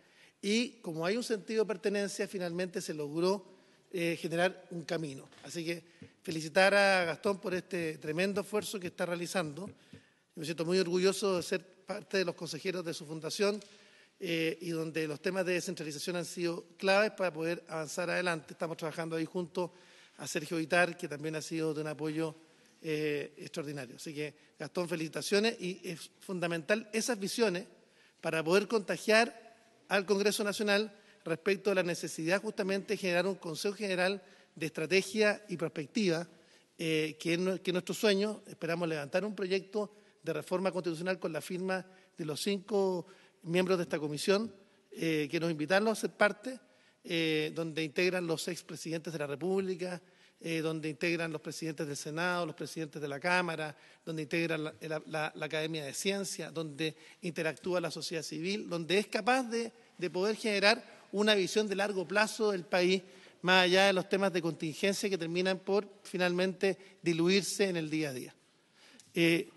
y como hay un sentido de pertenencia, finalmente se logró eh, generar un camino. Así que felicitar a Gastón por este tremendo esfuerzo que está realizando. me siento muy orgulloso de ser parte de los consejeros de su fundación eh, y donde los temas de descentralización han sido claves para poder avanzar adelante. Estamos trabajando ahí junto a Sergio Vitar, que también ha sido de un apoyo eh, extraordinario. Así que, Gastón, felicitaciones y es fundamental esas visiones para poder contagiar al Congreso Nacional respecto a la necesidad justamente de generar un Consejo General de Estrategia y Perspectiva, eh, que, es, nuestro sueño. Esperamos levantar un proyecto de reforma constitucional con la firma de los cinco miembros de esta comisión eh, que nos invitaron a ser parte, eh, donde integran los expresidentes de la República, eh, donde integran los presidentes del Senado, los presidentes de la Cámara, donde integran la, Academia de Ciencias, donde interactúa la sociedad civil, donde es capaz de, poder generar una visión de largo plazo del país, más allá de los temas de contingencia que terminan por finalmente diluirse en el día a día. Eh,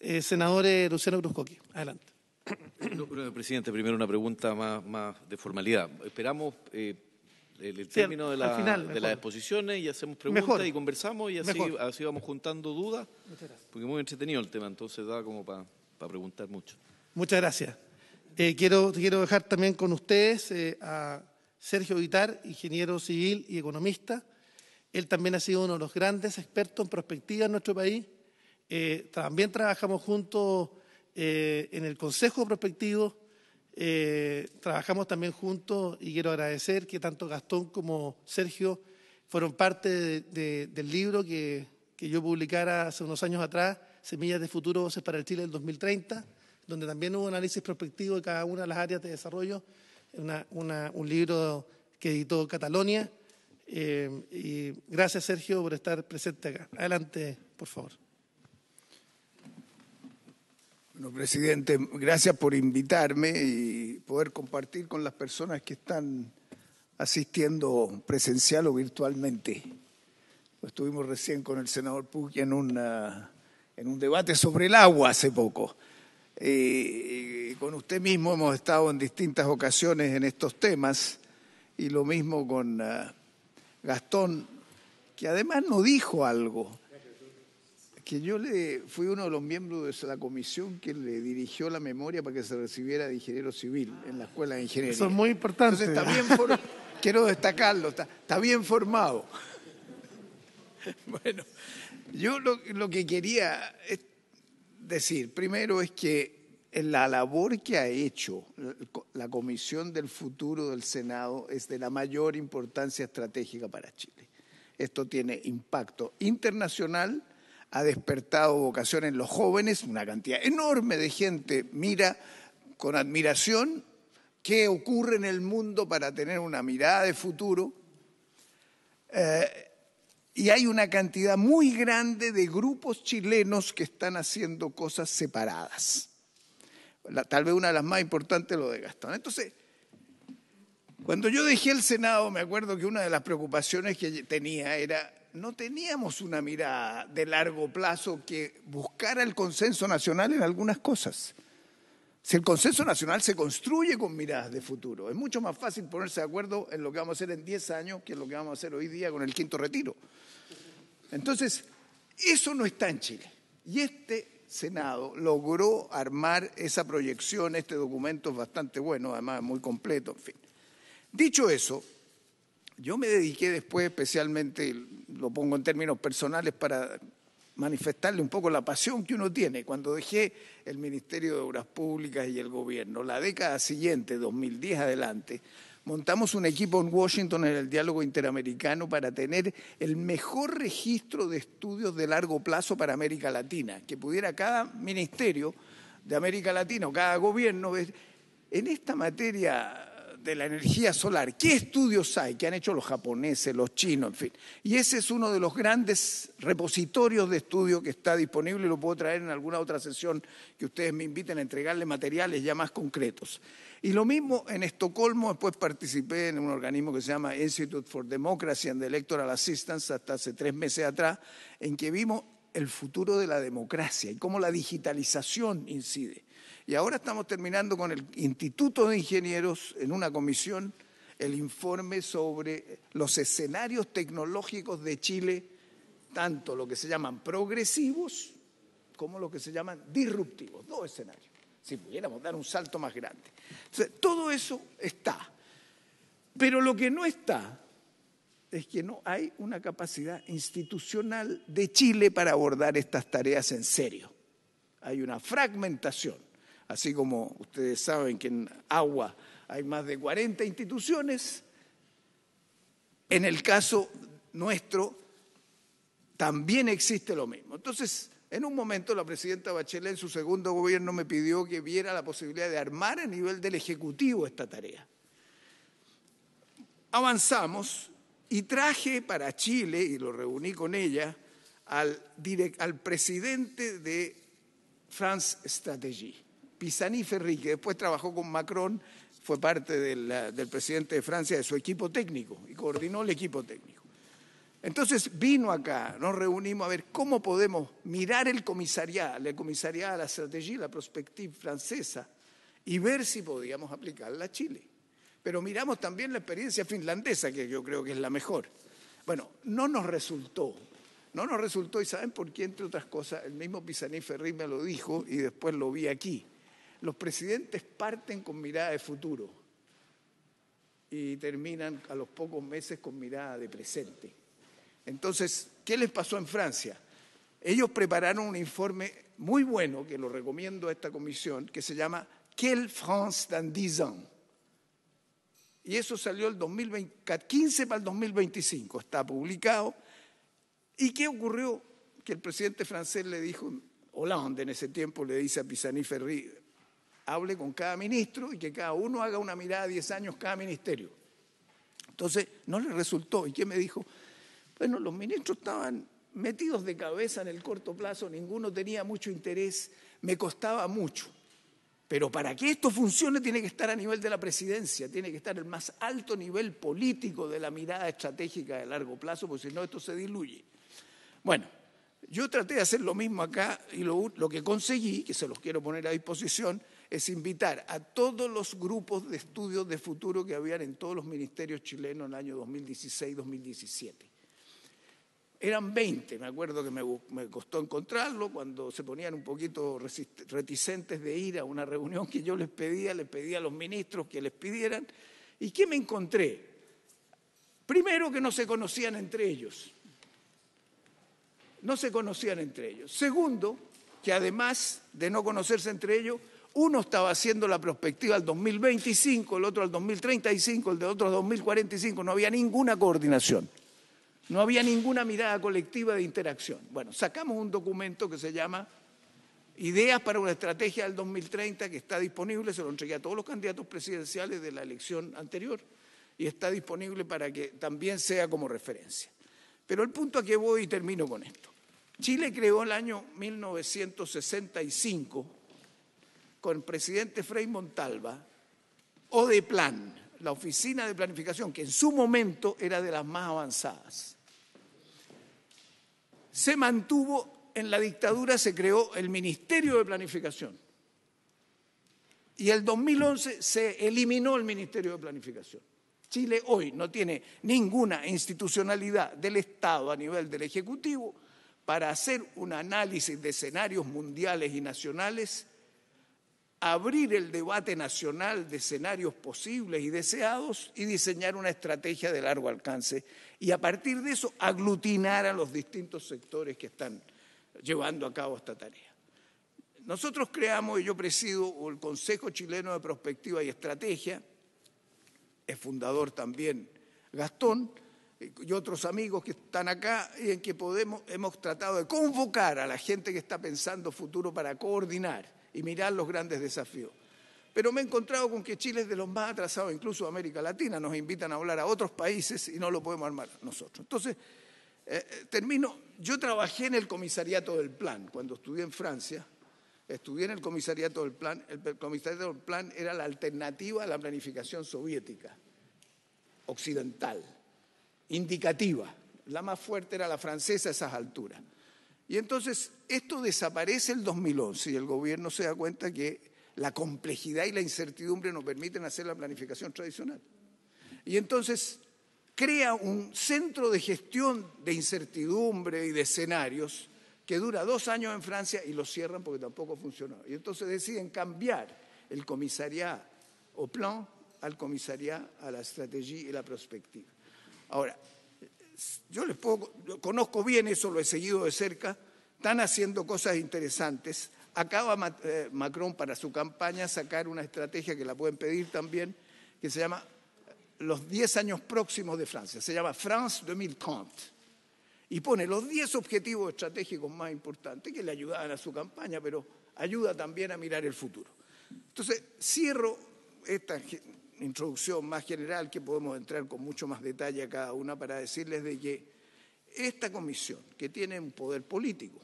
eh, senadores, senador Luciano Cruzcoqui, adelante. No, presidente, primero una pregunta más, de formalidad. Esperamos el, término de, la, de las exposiciones eh, y hacemos preguntas y conversamos y así, así vamos juntando dudas. Porque muy entretenido el tema, entonces da como para preguntar mucho. Muchas gracias. Eh, quiero, quiero dejar también con ustedes eh, a Sergio Vitar, ingeniero civil y economista. Él también ha sido uno de los grandes expertos en prospectiva en nuestro país. también trabajamos juntos en el Consejo Prospectivo eh, trabajamos también juntos y quiero agradecer que tanto Gastón como Sergio fueron parte del libro que, yo publicara hace unos años atrás, Semillas de Futuro, Voces para el Chile del 2030, donde también hubo un análisis prospectivo de cada una de las áreas de desarrollo, un libro que editó Catalonia. Eh, y gracias, Sergio, por estar presente acá. Adelante, por favor. Bueno, presidente, gracias por invitarme y poder compartir con las personas que están asistiendo presencial o virtualmente. estuvimos recién con el senador Puig en, en un debate sobre el agua hace poco. Eh, eh, con usted mismo hemos estado en distintas ocasiones en estos temas y lo mismo con ah, Gastón, que además no dijo algo que yo le fui uno de los miembros de la comisión que le dirigió la memoria para que se recibiera de ingeniero civil en la escuela de ingeniería. Eso es muy importante. Entonces, está bien quiero destacarlo, está, bien formado. bueno, yo lo, que quería decir, primero es que la labor que ha hecho la Comisión del Futuro del Senado es de la mayor importancia estratégica para Chile. Esto tiene impacto internacional ha despertado vocación en los jóvenes, una cantidad enorme de gente mira con admiración qué ocurre en el mundo para tener una mirada de futuro. Eh, y hay una cantidad muy grande de grupos chilenos que están haciendo cosas separadas. tal vez una de las más importantes lo de Gastón. Entonces, cuando yo dejé el Senado, me acuerdo que una de las preocupaciones que tenía era no teníamos una mirada de largo plazo que buscara el consenso nacional en algunas cosas. Si el consenso nacional se construye con miradas de futuro, es mucho más fácil ponerse de acuerdo en lo que vamos a hacer en 10 años que en lo que vamos a hacer hoy día con el quinto retiro. Entonces, eso no está en Chile. Y este Senado logró armar esa proyección, este documento es bastante bueno, además muy completo, en fin. Dicho eso, yo me dediqué después especialmente, lo pongo en términos personales para manifestarle un poco la pasión que uno tiene. Cuando dejé el Ministerio de Obras Públicas y el gobierno, la década siguiente, 2010 adelante, montamos un equipo en Washington en el diálogo interamericano para tener el mejor registro de estudios de largo plazo para América Latina, que pudiera cada ministerio de América Latina o cada gobierno en esta materia de la energía solar. ¿Qué estudios hay que han hecho los japoneses, los chinos, en fin? Y ese es uno de los grandes repositorios de estudio que está disponible y lo puedo traer en alguna otra sesión que ustedes me inviten a entregarle materiales ya más concretos. Y lo mismo en Estocolmo, después participé en un organismo que se llama Institute for Democracy and Electoral Assistance hasta hace tres meses atrás, en que vimos el futuro de la democracia y cómo la digitalización incide. Y ahora estamos terminando con el Instituto de Ingenieros en una comisión el informe sobre los escenarios tecnológicos de Chile, tanto lo que se llaman progresivos como lo que se llaman disruptivos, dos escenarios, si pudiéramos dar un salto más grande. todo eso está, pero lo que no está es que no hay una capacidad institucional de Chile para abordar estas tareas en serio. Hay una fragmentación así como ustedes saben que en agua hay más de 40 instituciones, en el caso nuestro también existe lo mismo. Entonces, en un momento la presidenta Bachelet en su segundo gobierno me pidió que viera la posibilidad de armar a nivel del Ejecutivo esta tarea. Avanzamos y traje para Chile, y lo reuní con ella, al, presidente de France Strategy Pisani Ferri, que después trabajó con Macron, fue parte del, presidente de Francia, de su equipo técnico, y coordinó el equipo técnico. Entonces vino acá, nos reunimos a ver cómo podemos mirar el comisariado, la comisariado, la estrategia, la prospectiva francesa, y ver si podíamos aplicarla a Chile. Pero miramos también la experiencia finlandesa, que yo creo que es la mejor. Bueno, no nos resultó. No nos resultó, y ¿saben por qué? Entre otras cosas, el mismo Pisaní Ferri me lo dijo y después lo vi aquí. Los presidentes parten con mirada de futuro y terminan a los pocos meses con mirada de presente. Entonces, ¿qué les pasó en Francia? Ellos prepararon un informe muy bueno, que lo recomiendo a esta comisión, que se llama Quelle France dans 10 ans? Y eso salió el 2015 para el 2025, está publicado. ¿Y qué ocurrió? Que el presidente francés le dijo, Hollande en ese tiempo le dice a Pisani Ferri, hable con cada ministro y que cada uno haga una mirada a 10 años cada ministerio. Entonces, no le resultó. ¿Y quién me dijo? Bueno, los ministros estaban metidos de cabeza en el corto plazo, ninguno tenía mucho interés, me costaba mucho. Pero para que esto funcione tiene que estar a nivel de la presidencia, tiene que estar el más alto nivel político de la mirada estratégica de largo plazo, porque si no esto se diluye. Bueno, yo traté de hacer lo mismo acá y lo, lo que conseguí, que se los quiero poner a disposición, es invitar a todos los grupos de estudios de futuro que habían en todos los ministerios chilenos en el año 2016-2017. Eran 20, me acuerdo que me, me, costó encontrarlo cuando se ponían un poquito reticentes de ir a una reunión que yo les pedía, les pedía a los ministros que les pidieran. ¿Y qué me encontré? Primero que no se conocían entre ellos. No se conocían entre ellos. Segundo, que además de no conocerse entre ellos, uno estaba haciendo la prospectiva al 2025, el otro al 2035, el de otro al 2045. No había ninguna coordinación. No había ninguna mirada colectiva de interacción. Bueno, sacamos un documento que se llama Ideas para una estrategia del 2030 que está disponible, se lo entregué a todos los candidatos presidenciales de la elección anterior y está disponible para que también sea como referencia. Pero el punto a que voy y termino con esto. Chile creó el año 1965 con el presidente Frei Montalva, o de plan, la oficina de planificación, que en su momento era de las más avanzadas, se mantuvo en la dictadura, se creó el Ministerio de Planificación. Y el 2011 se eliminó el Ministerio de Planificación. Chile hoy no tiene ninguna institucionalidad del Estado a nivel del Ejecutivo para hacer un análisis de escenarios mundiales y nacionales abrir el debate nacional de escenarios posibles y deseados y diseñar una estrategia de largo alcance. Y a partir de eso, aglutinar a los distintos sectores que están llevando a cabo esta tarea. Nosotros creamos, y yo presido el Consejo Chileno de Prospectiva y Estrategia, es fundador también Gastón, y otros amigos que están acá y en que podemos, hemos tratado de convocar a la gente que está pensando futuro para coordinar y mirar los grandes desafíos. Pero me he encontrado con que Chile es de los más atrasados, incluso América Latina. Nos invitan a hablar a otros países y no lo podemos armar nosotros. Entonces, eh, eh, termino. Yo trabajé en el comisariato del plan cuando estudié en Francia estudié en el comisariato del plan. El comisariato del plan era la alternativa a la planificación soviética, occidental, indicativa. La más fuerte era la francesa a esas alturas. Y entonces esto desaparece el 2011 y el gobierno se da cuenta que la complejidad y la incertidumbre no permiten hacer la planificación tradicional. Y entonces crea un centro de gestión de incertidumbre y de escenarios que dura dos años en Francia y lo cierran porque tampoco funcionó. Y entonces deciden cambiar el comisariado au plan al comisariado a la estrategia y la prospectiva. Ahora, yo les puedo, conozco bien eso, lo he seguido de cerca, están haciendo cosas interesantes. Acaba eh, Macron para su campaña sacar una estrategia que la pueden pedir también, que se llama los 10 años próximos de Francia, se llama France 2030, y pone los 10 objetivos estratégicos más importantes que le ayudaban a su campaña, pero ayuda también a mirar el futuro. Entonces, cierro esta introducción más general que podemos entrar con mucho más detalle a cada una para decirles de que esta comisión, que tiene un poder político,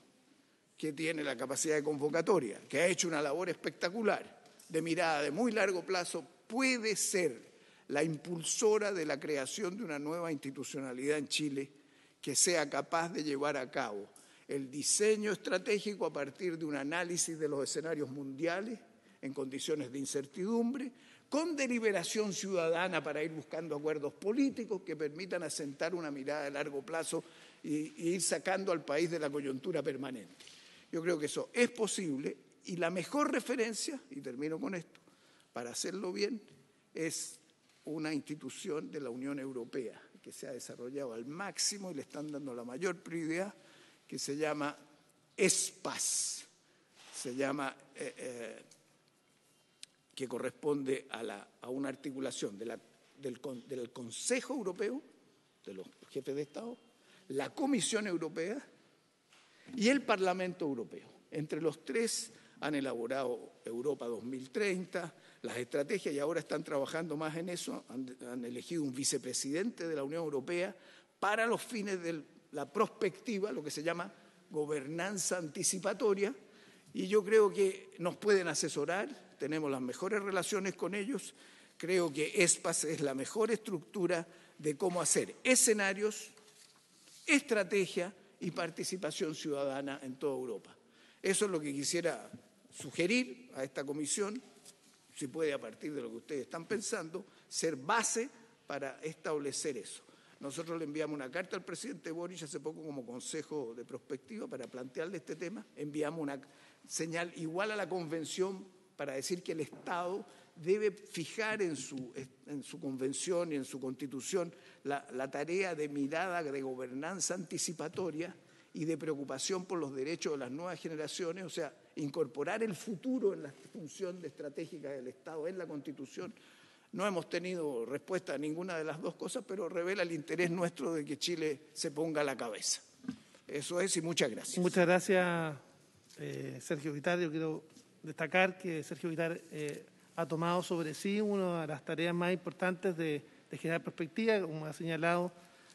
que tiene la capacidad de convocatoria, que ha hecho una labor espectacular de mirada de muy largo plazo, puede ser la impulsora de la creación de una nueva institucionalidad en Chile que sea capaz de llevar a cabo el diseño estratégico a partir de un análisis de los escenarios mundiales en condiciones de incertidumbre con deliberación ciudadana para ir buscando acuerdos políticos que permitan asentar una mirada a largo plazo e ir sacando al país de la coyuntura permanente. Yo creo que eso es posible y la mejor referencia, y termino con esto, para hacerlo bien, es una institución de la Unión Europea que se ha desarrollado al máximo y le están dando la mayor prioridad, que se llama ESPAS, se llama... Eh, eh, que corresponde a, una articulación del, Consejo Europeo, de los jefes de Estado, la Comisión Europea y el Parlamento Europeo. Entre los tres han elaborado Europa 2030, las estrategias y ahora están trabajando más en eso, han, han elegido un vicepresidente de la Unión Europea para los fines de la prospectiva, lo que se llama gobernanza anticipatoria, y yo creo que nos pueden asesorar tenemos las mejores relaciones con ellos. Creo que ESPAS es la mejor estructura de cómo hacer escenarios, estrategia y participación ciudadana en toda Europa. Eso es lo que quisiera sugerir a esta comisión, si puede a partir de lo que ustedes están pensando, ser base para establecer eso. Nosotros le enviamos una carta al presidente Boric hace poco como consejo de prospectiva para plantearle este tema. Enviamos una señal igual a la convención para decir que el Estado debe fijar en su, convención y en su constitución la, tarea de mirada de gobernanza anticipatoria y de preocupación por los derechos de las nuevas generaciones, o sea, incorporar el futuro en la función estratégica del Estado en la Constitución. No hemos tenido respuesta a ninguna de las dos cosas, pero revela el interés nuestro de que Chile se ponga a la cabeza. Eso es y muchas gracias. Muchas gracias, eh, Sergio Vitario destacar que Sergio Vitar eh, ha tomado sobre sí una de las tareas más importantes de, generar perspectiva, como ha señalado,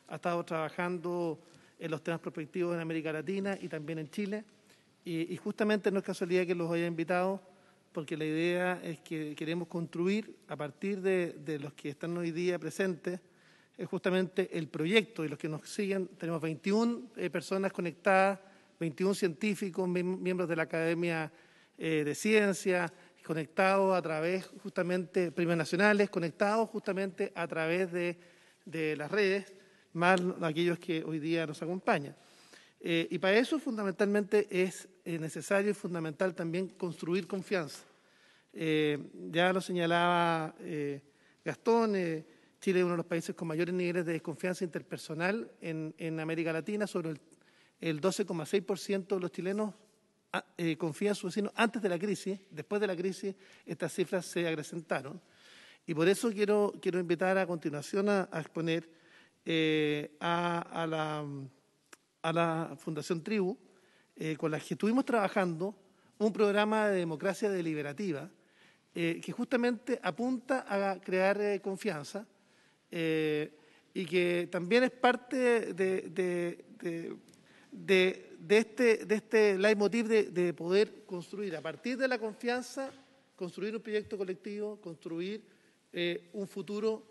ha estado trabajando en los temas prospectivos en América Latina y también en Chile. Y, justamente no es casualidad que los haya invitado, porque la idea es que queremos construir a partir de, los que están hoy día presentes, es eh, justamente el proyecto y los que nos siguen. Tenemos 21 eh, personas conectadas, 21 científicos, miembros de la Academia eh, de ciencia, conectados a través justamente, premios nacionales, conectados justamente a través de, las redes, más aquellos que hoy día nos acompañan. Eh, y para eso fundamentalmente es eh, necesario y fundamental también construir confianza. ya lo señalaba Gastón, Chile es uno de los países con mayores niveles de desconfianza interpersonal en, en América Latina, sobre el, el 12,6% de los chilenos eh, confía en sus vecinos antes de la crisis, después de la crisis estas cifras se acrecentaron. Y por eso quiero, invitar a continuación a, exponer eh, a, la, Fundación Tribu, eh, con la que estuvimos trabajando un programa de democracia deliberativa que justamente apunta a crear confianza y que también es parte de de este, de este leitmotiv de, poder construir, a partir de la confianza, construir un proyecto colectivo, construir eh, un futuro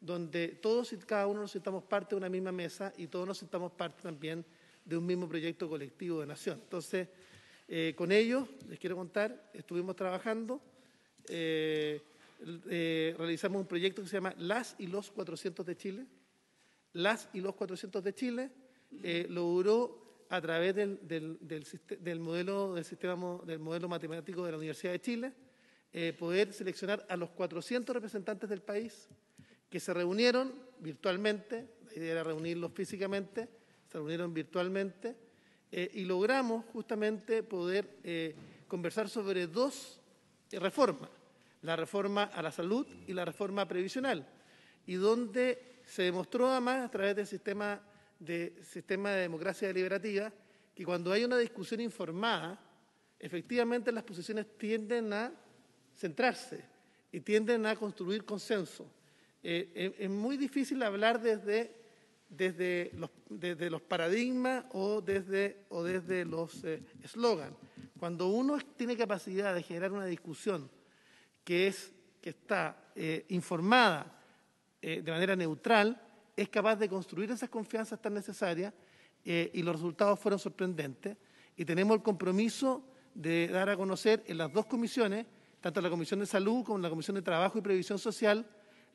donde todos y cada uno nos sintamos parte de una misma mesa y todos nos sintamos parte también de un mismo proyecto colectivo de nación. Entonces, eh, con ellos, les quiero contar, estuvimos trabajando, eh, realizamos un proyecto que se llama Las y los 400 de Chile. Las y los 400 de Chile logró a través del, modelo, matemático de la Universidad de Chile, eh, poder seleccionar a los 400 representantes del país que se reunieron virtualmente, la idea era reunirlos físicamente, se reunieron virtualmente eh, y logramos justamente poder eh, conversar sobre dos reformas, la reforma a la salud y la reforma previsional, y donde se demostró además a través del sistema de sistema de democracia deliberativa que cuando hay una discusión informada, efectivamente las posiciones tienden a centrarse y tienden a construir consenso. Eh, eh, es muy difícil hablar desde, desde, los, paradigmas o desde, o desde los eh, eslogans. Cuando uno tiene capacidad de generar una discusión que, es, que está informada de manera neutral, es capaz de construir esas confianzas tan necesarias eh, y los resultados fueron sorprendentes. Y tenemos el compromiso de dar a conocer en las dos comisiones, tanto la Comisión de Salud como la Comisión de Trabajo y Previsión Social,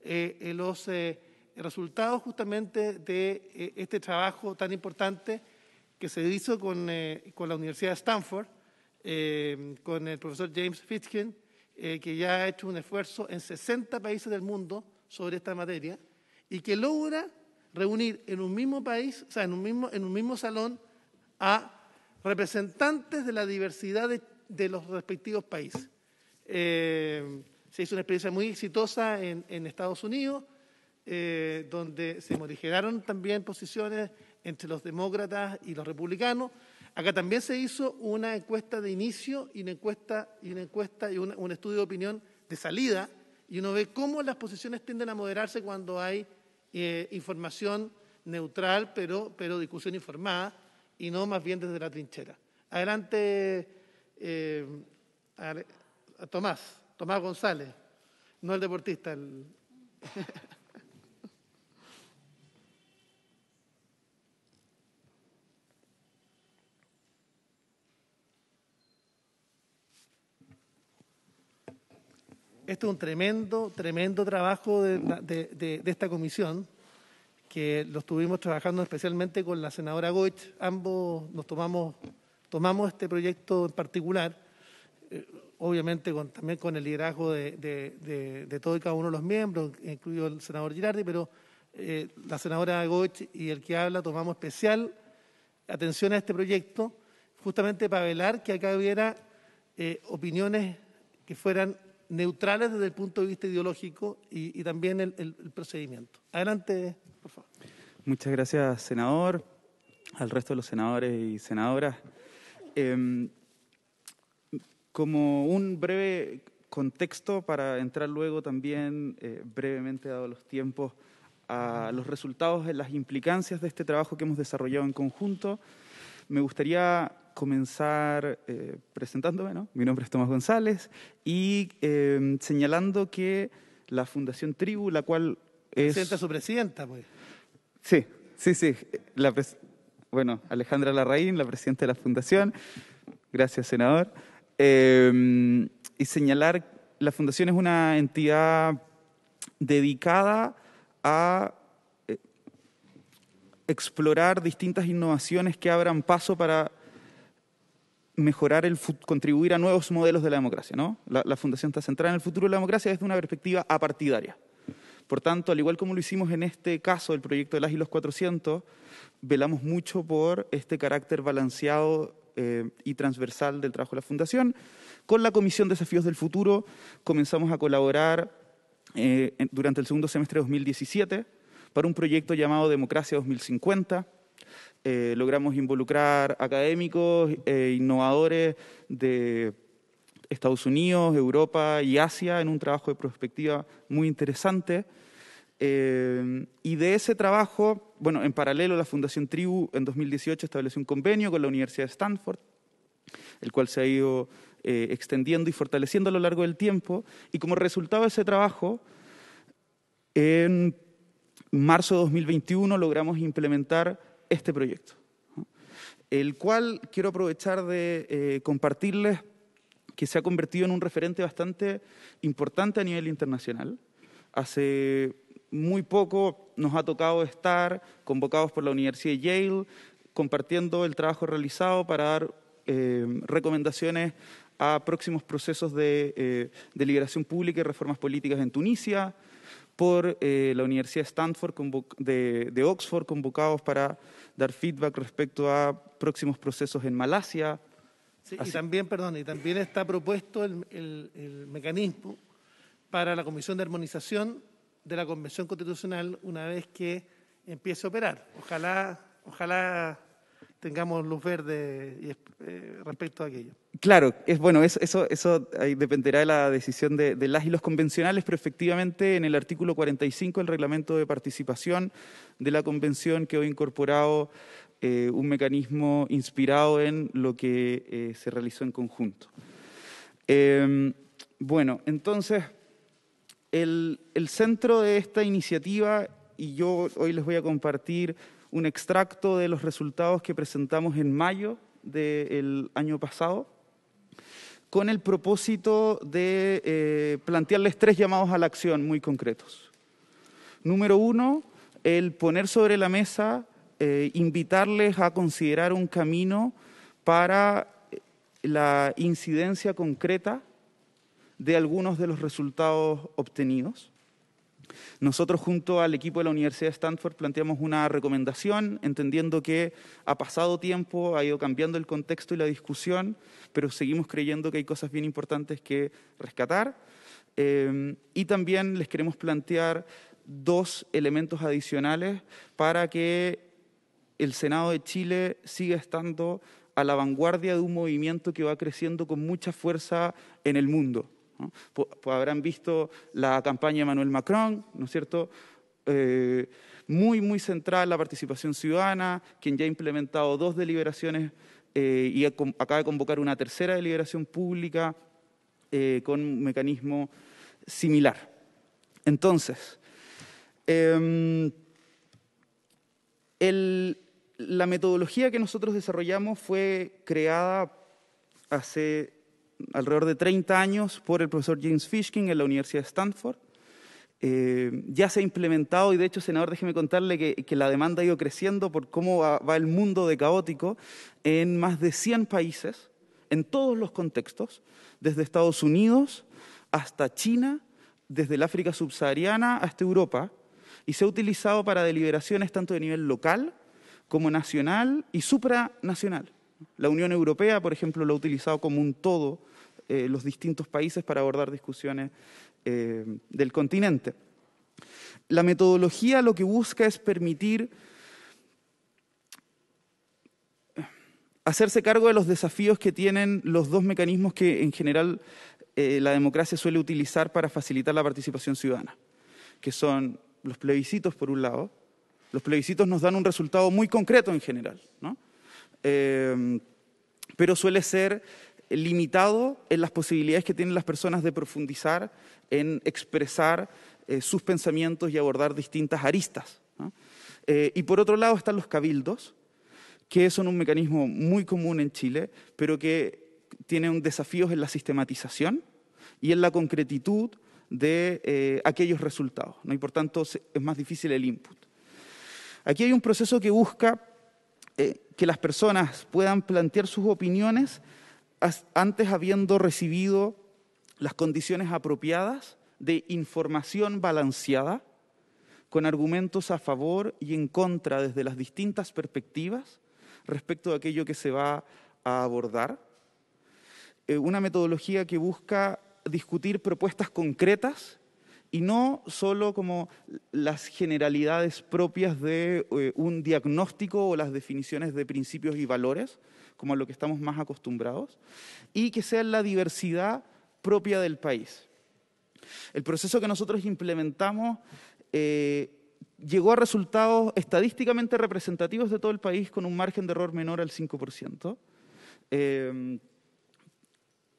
eh, eh, los resultados justamente de este trabajo tan importante que se hizo con, la Universidad de Stanford, con el profesor James Fitkin, que ya ha hecho un esfuerzo en 60 países del mundo sobre esta materia y que logra reunir en un mismo país, o sea, en un mismo, en un mismo salón, a representantes de la diversidad de, los respectivos países. Eh, se hizo una experiencia muy exitosa en, Estados Unidos, eh, donde se morigeraron también posiciones entre los demócratas y los republicanos. Acá también se hizo una encuesta de inicio y una encuesta y una encuesta y un estudio de opinión de salida, y uno ve cómo las posiciones tienden a moderarse cuando hay eh, información neutral, pero, pero discusión informada, y no más bien desde la trinchera. Adelante, eh, Tomás, Tomás González, no el deportista, el... Este es un tremendo, tremendo trabajo de, esta comisión, que lo estuvimos trabajando especialmente con la senadora Goich. Ambos nos tomamos, tomamos este proyecto en particular, eh, obviamente con, también con el liderazgo de, todo y cada uno de los miembros, incluido el senador Girardi, pero eh, la senadora Goich y el que habla tomamos especial atención a este proyecto, justamente para velar que acá hubiera eh, opiniones que fueran neutrales desde el punto de vista ideológico y, también el, procedimiento. Adelante, por favor. Muchas gracias, senador, al resto de los senadores y senadoras. Em, como un breve contexto para entrar luego también eh, brevemente, dado los tiempos, a los resultados, las implicancias de este trabajo que hemos desarrollado en conjunto, me gustaría comenzar eh, presentándome. ¿no? Mi nombre es Tomás González y eh, señalando que la Fundación Tribu, la cual es... Presenta su presidenta, pues. Sí, sí, sí. Bueno, Alejandra Larraín, la presidenta de la Fundación. Gracias, senador. Em, y señalar, la Fundación es una entidad dedicada a eh, explorar distintas innovaciones que abran paso para mejorar el contribuir a nuevos modelos de la democracia. ¿no? La, Fundación está centrada en el futuro de la democracia desde una perspectiva apartidaria. Por tanto, al igual como lo hicimos en este caso del proyecto de las y los 400, velamos mucho por este carácter balanceado eh, y transversal del trabajo de la Fundación. Con la Comisión de Desafíos del Futuro comenzamos a colaborar eh, durante el segundo semestre de 2017 para un proyecto llamado Democracia 2050 eh, logramos involucrar académicos, e innovadores de Estados Unidos, Europa y Asia en un trabajo de prospectiva muy interesante. Eh, y de ese trabajo, bueno, en paralelo la Fundación Tribu en 2018 estableció un convenio con la Universidad de Stanford, el cual se ha ido extendiendo y fortaleciendo a lo largo del tiempo. Y como resultado de ese trabajo, en marzo de 2021 logramos implementar este proyecto, el cual quiero aprovechar de eh, compartirles que se ha convertido en un referente bastante importante a nivel internacional. Hace muy poco nos ha tocado estar convocados por la Universidad de Yale, compartiendo el trabajo realizado para dar eh, recomendaciones a próximos procesos de, eh, de liberación pública y reformas políticas en Tunisia por eh, la Universidad Stanford de, de, Oxford, convocados para dar feedback respecto a próximos procesos en Malasia. y también, perdón, y también está propuesto el, el, el mecanismo para la Comisión de Armonización de la Convención Constitucional una vez que empiece a operar. Ojalá, ojalá tengamos luz verde eh, respecto a aquello. Claro, es bueno, eso, eso, eso dependerá de la decisión de, las y los convencionales, pero efectivamente en el artículo 45 del reglamento de participación de la convención que quedó incorporado eh, un mecanismo inspirado en lo que eh, se realizó en conjunto. Em, bueno, entonces, el centro de esta iniciativa, y yo hoy les voy a compartir un extracto de los resultados que presentamos en mayo del año pasado, con el propósito de eh, plantearles tres llamados a la acción muy concretos. Número uno, el poner sobre la mesa, eh, invitarles a considerar un camino para eh, la incidencia concreta de algunos de los resultados obtenidos. Nosotros junto al equipo de la Universidad de Stanford planteamos una recomendación, entendiendo que ha pasado tiempo, ha ido cambiando el contexto y la discusión, pero seguimos creyendo que hay cosas bien importantes que rescatar. Em, y también les queremos plantear dos elementos adicionales para que el Senado de Chile siga estando a la vanguardia de un movimiento que va creciendo con mucha fuerza en el mundo. Habrán visto la campaña de Manuel Macron, ¿no es cierto? Eh, muy, muy central la participación ciudadana, quien ya ha implementado dos deliberaciones eh, y acaba de convocar una tercera deliberación pública eh, con un mecanismo similar. Entonces, em, la metodología que nosotros desarrollamos fue creada hace alrededor de 30 años por el profesor James Fishkin en la Universidad de Stanford. Eh, ya se ha implementado y de hecho, senador, déjeme contarle que, la demanda ha ido creciendo por cómo va, va, el mundo de caótico en más de 100 países, en todos los contextos, desde Estados Unidos hasta China, desde el África subsahariana hasta Europa, y se ha utilizado para deliberaciones tanto de nivel local como nacional y supranacional. La Unión Europea, por ejemplo, lo ha utilizado como un todo eh, los distintos países para abordar discusiones eh, del continente. La metodología lo que busca es permitir eh, hacerse cargo de los desafíos que tienen los dos mecanismos que en general la democracia suele utilizar para facilitar la participación ciudadana, que son los plebiscitos por un lado. Los plebiscitos nos dan un resultado muy concreto en general, ¿no? Em, pero suele ser limitado en las posibilidades que tienen las personas de profundizar, en expresar eh, sus pensamientos y abordar distintas aristas. Eh, y por otro lado están los cabildos, que son un mecanismo muy común en Chile, pero que tienen desafíos en la sistematización y en la concretitud de eh, aquellos resultados, ¿no? y por tanto es más difícil el input. Aquí hay un proceso que busca que las personas puedan plantear sus opiniones antes habiendo recibido las condiciones apropiadas de información balanceada, con argumentos a favor y en contra desde las distintas perspectivas respecto de aquello que se va a abordar. Eh, una metodología que busca discutir propuestas concretas y no solo como las generalidades propias de eh, un diagnóstico o las definiciones de principios y valores, como a lo que estamos más acostumbrados, y que sea la diversidad propia del país. El proceso que nosotros implementamos eh, llegó a resultados estadísticamente representativos de todo el país con un margen de error menor al 5%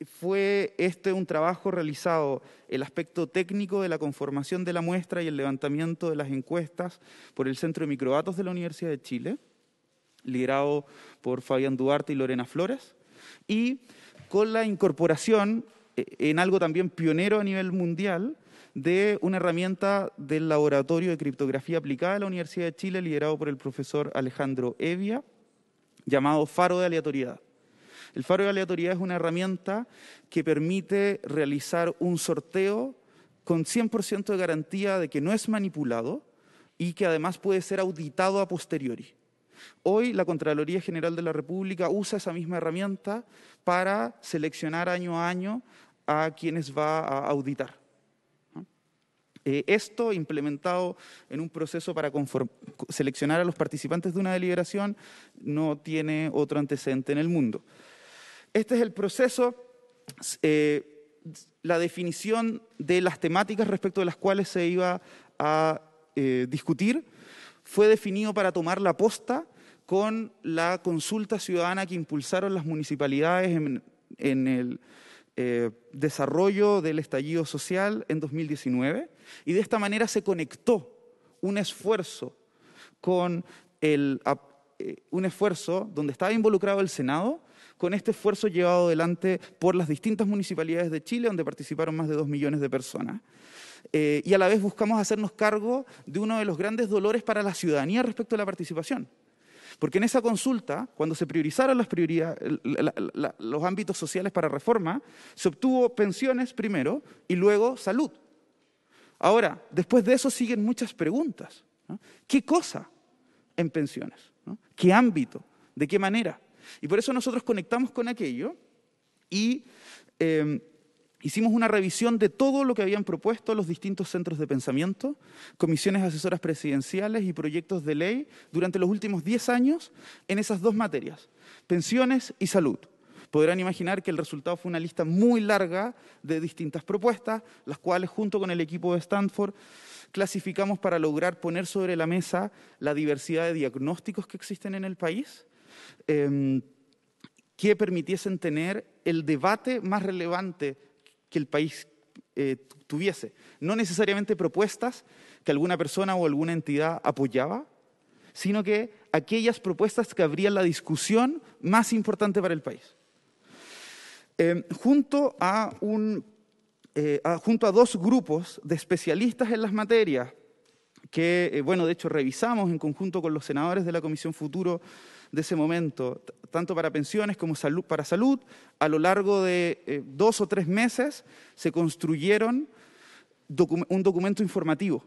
fue este un trabajo realizado el aspecto técnico de la conformación de la muestra y el levantamiento de las encuestas por el Centro de Microdatos de la Universidad de Chile, liderado por Fabián Duarte y Lorena Flores, y con la incorporación eh, en algo también pionero a nivel mundial de una herramienta del Laboratorio de Criptografía Aplicada de la Universidad de Chile, liderado por el profesor Alejandro Evia, llamado Faro de Aleatoriedad el faro de aleatoriedad es una herramienta que permite realizar un sorteo con 100% de garantía de que no es manipulado y que además puede ser auditado a posteriori. Hoy la Contraloría General de la República usa esa misma herramienta para seleccionar año a año a quienes va a auditar. Eh, esto implementado en un proceso para seleccionar a los participantes de una deliberación no tiene otro antecedente en el mundo. Este es el proceso, eh, la definición de las temáticas respecto de las cuales se iba a eh, discutir, fue definido para tomar la posta con la consulta ciudadana que impulsaron las municipalidades en, el eh, desarrollo del estallido social en 2019 y de esta manera se conectó un esfuerzo con el, un esfuerzo donde estaba involucrado el Senado con este esfuerzo llevado adelante por las distintas municipalidades de Chile, donde participaron más de dos millones de personas. Eh, y a la vez buscamos hacernos cargo de uno de los grandes dolores para la ciudadanía respecto a la participación. Porque en esa consulta, cuando se priorizaron los ámbitos sociales para reforma, se obtuvo pensiones primero y luego salud. Ahora, después de eso siguen muchas preguntas. ¿Qué cosa en pensiones? ¿Qué ámbito? ¿De qué manera? Y por eso nosotros conectamos con aquello y em, hicimos una revisión de todo lo que habían propuesto los distintos centros de pensamiento, comisiones asesoras presidenciales y proyectos de ley durante los últimos 10 años en esas dos materias, pensiones y salud. Podrán imaginar que el resultado fue una lista muy larga de distintas propuestas, las cuales junto con el equipo de Stanford clasificamos para lograr poner sobre la mesa la diversidad de diagnósticos que existen en el país Em, que permitiesen tener el debate más relevante que el país eh, tuviese. No necesariamente propuestas que alguna persona o alguna entidad apoyaba, sino que aquellas propuestas que abrían la discusión más importante para el país. Em, eh, junto, a dos grupos de especialistas en las materias, que, eh, bueno, de hecho revisamos en conjunto con los senadores de la Comisión Futuro de ese momento, tanto para pensiones como salud, para salud, a lo largo de eh, dos o tres meses se construyeron un documento informativo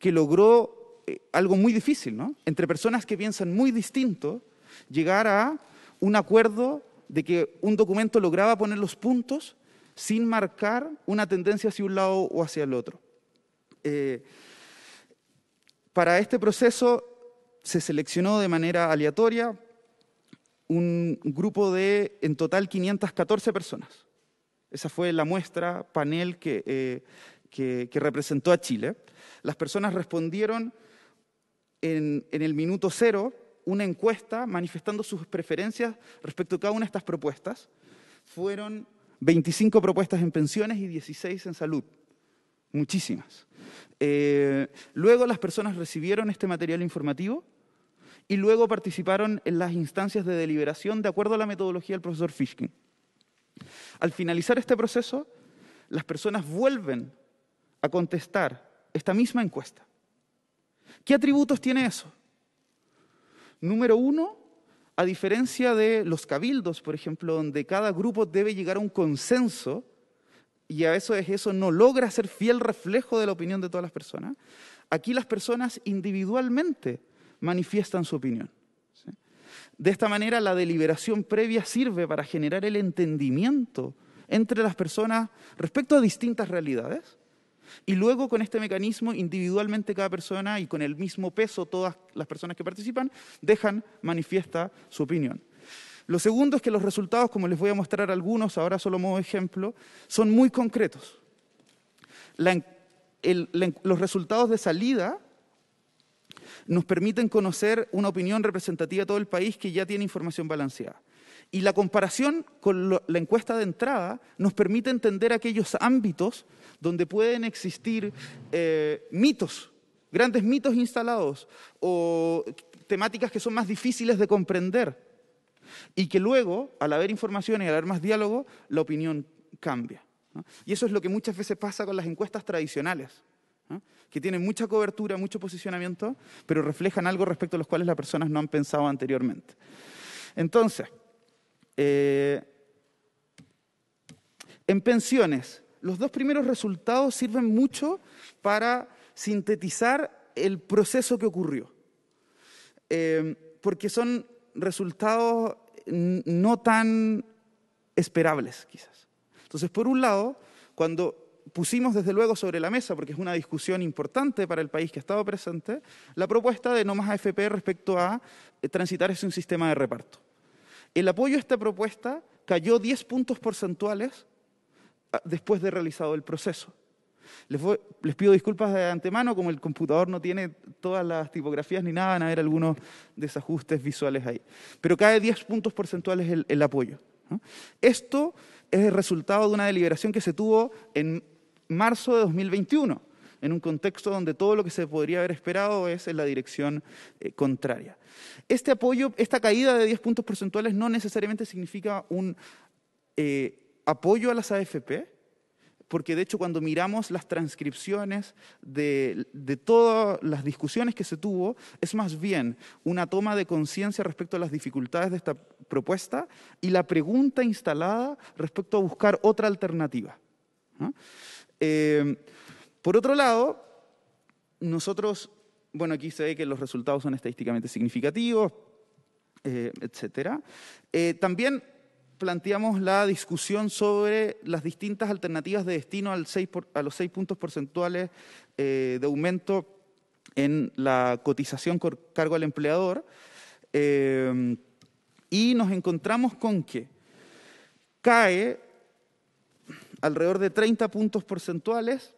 que logró eh, algo muy difícil, ¿no? Entre personas que piensan muy distinto, llegar a un acuerdo de que un documento lograba poner los puntos sin marcar una tendencia hacia un lado o hacia el otro. Eh, para este proceso se seleccionó de manera aleatoria un grupo de, en total, 514 personas. Esa fue la muestra, panel eh, que, que, representó a Chile. Las personas respondieron en, el minuto cero una encuesta manifestando sus preferencias respecto a cada una de estas propuestas. Fueron 25 propuestas en pensiones y 16 en salud. Muchísimas. Eh, luego las personas recibieron este material informativo y luego participaron en las instancias de deliberación de acuerdo a la metodología del profesor Fishkin. Al finalizar este proceso, las personas vuelven a contestar esta misma encuesta. ¿Qué atributos tiene eso? Número uno, a diferencia de los cabildos, por ejemplo, donde cada grupo debe llegar a un consenso, y a eso veces eso no logra ser fiel reflejo de la opinión de todas las personas, aquí las personas individualmente manifiestan su opinión. De esta manera, la deliberación previa sirve para generar el entendimiento entre las personas respecto a distintas realidades. Y luego con este mecanismo, individualmente cada persona y con el mismo peso todas las personas que participan, dejan manifiesta su opinión. Lo segundo es que los resultados, como les voy a mostrar algunos ahora solo modo ejemplo, son muy concretos. los resultados de salida nos permiten conocer una opinión representativa de todo el país que ya tiene información balanceada. Y la comparación con la encuesta de entrada nos permite entender aquellos ámbitos donde pueden existir eh, mitos, grandes mitos instalados o temáticas que son más difíciles de comprender y que luego, al haber información y al haber más diálogo, la opinión cambia. Y eso es lo que muchas veces pasa con las encuestas tradicionales que tienen mucha cobertura, mucho posicionamiento, pero reflejan algo respecto a los cuales las personas no han pensado anteriormente. Entonces, eh, en pensiones, los dos primeros resultados sirven mucho para sintetizar el proceso que ocurrió, eh, porque son resultados no tan esperables, quizás. Entonces, por un lado, cuando pusimos desde luego sobre la mesa, porque es una discusión importante para el país que ha estado presente, la propuesta de no más AFP respecto a eh, transitar ese un sistema de reparto. El apoyo a esta propuesta cayó 10 puntos porcentuales ah, después de realizado el proceso. Les, pido disculpas de antemano, como el computador no tiene todas las tipografías ni nada, van a haber algunos desajustes visuales ahí. Pero cae 10 puntos porcentuales el, apoyo. Esto es el resultado de una deliberación que se tuvo en marzo de 2021, en un contexto donde todo lo que se podría haber esperado es en la dirección eh, contraria. Este apoyo, esta caída de 10 puntos porcentuales no necesariamente significa un eh, apoyo a las AFP, porque de hecho cuando miramos las transcripciones de, todas las discusiones que se tuvo, es más bien una toma de conciencia respecto a las dificultades de esta propuesta y la pregunta instalada respecto a buscar otra alternativa. ¿no? Eh, por otro lado, nosotros, bueno, aquí se ve que los resultados son estadísticamente significativos, eh, etcétera. etc. Eh, también planteamos la discusión sobre las distintas alternativas de destino a los seis puntos porcentuales de aumento en la cotización por cargo al empleador. y nos encontramos con que cae alrededor de 30 puntos porcentuales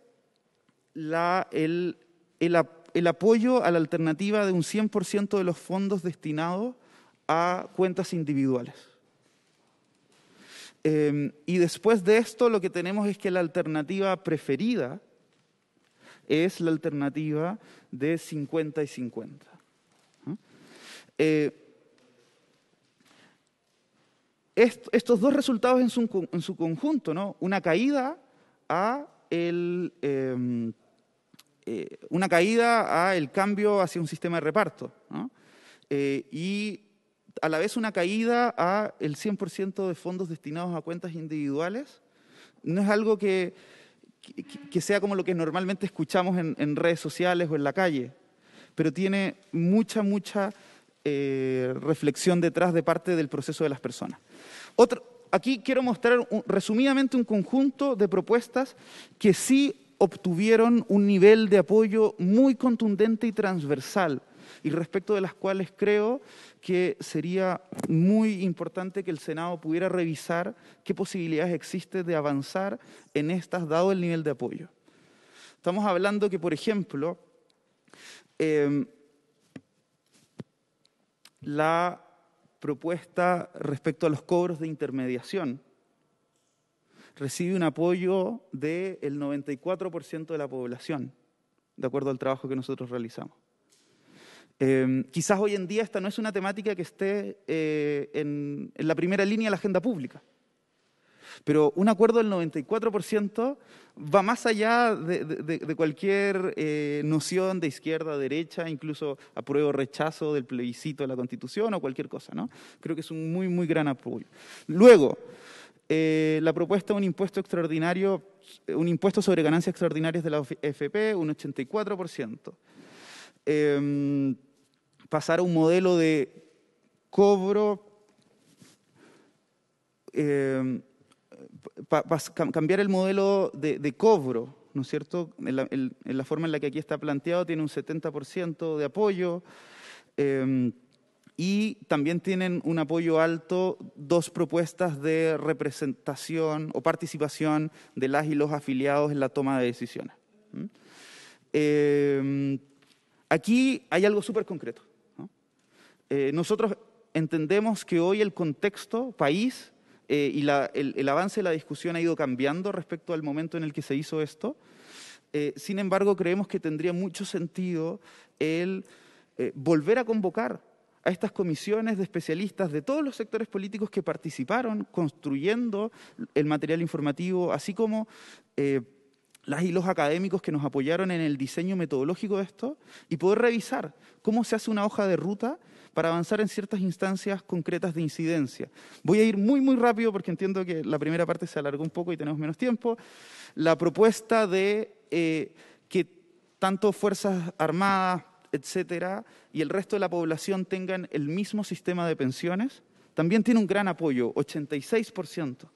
el, el, apoyo a la alternativa de un 100% de los fondos destinados a cuentas individuales. Em, y después de esto lo que tenemos es que la alternativa preferida es la alternativa de 50 y 50 estos dos resultados en su, conjunto, ¿no? Una caída a el, em, eh, una caída a el cambio hacia un sistema de reparto, eh, y a la vez una caída a el 100% de fondos destinados a cuentas individuales, no es algo que, que, sea como lo que normalmente escuchamos en, en, redes sociales o en la calle, pero tiene mucha, mucha eh, reflexión detrás de parte del proceso de las personas aquí quiero mostrar resumidamente un conjunto de propuestas que sí obtuvieron un nivel de apoyo muy contundente y transversal y respecto de las cuales creo que sería muy importante que el Senado pudiera revisar qué posibilidades existe de avanzar en estas, dado el nivel de apoyo. Estamos hablando que, por ejemplo, em, la propuesta respecto a los cobros de intermediación recibe un apoyo del 94% de la población, de acuerdo al trabajo que nosotros realizamos. Em, quizás hoy en día esta no es una temática que esté eh, en la primera línea de la agenda pública. Pero un acuerdo del 94% va más allá de, cualquier eh, noción de izquierda, derecha, incluso apruebo rechazo del plebiscito de la Constitución o cualquier cosa. ¿no? Creo que es un muy, muy gran apoyo. Luego, eh, la propuesta de un impuesto extraordinario, un impuesto sobre ganancias extraordinarias de la FP, un 84%. Em, pasar a un modelo de cobro em, para cambiar el modelo de, cobro, ¿no es cierto? En la, forma en la que aquí está planteado, tiene un 70% de apoyo em, y también tienen un apoyo alto dos propuestas de representación o participación de las y los afiliados en la toma de decisiones. Em, aquí hay algo súper concreto. Eh, nosotros entendemos que hoy el contexto país eh, y el, avance de la discusión ha ido cambiando respecto al momento en el que se hizo esto. Eh, sin embargo, creemos que tendría mucho sentido el eh, volver a convocar a estas comisiones de especialistas de todos los sectores políticos que participaron construyendo el material informativo, así como las y los académicos que nos apoyaron en el diseño metodológico de esto, y poder revisar cómo se hace una hoja de ruta para avanzar en ciertas instancias concretas de incidencia. Voy a ir muy, muy rápido porque entiendo que la primera parte se alargó un poco y tenemos menos tiempo. La propuesta de eh, que tanto Fuerzas Armadas, etcétera, y el resto de la población tengan el mismo sistema de pensiones, también tiene un gran apoyo, 86%.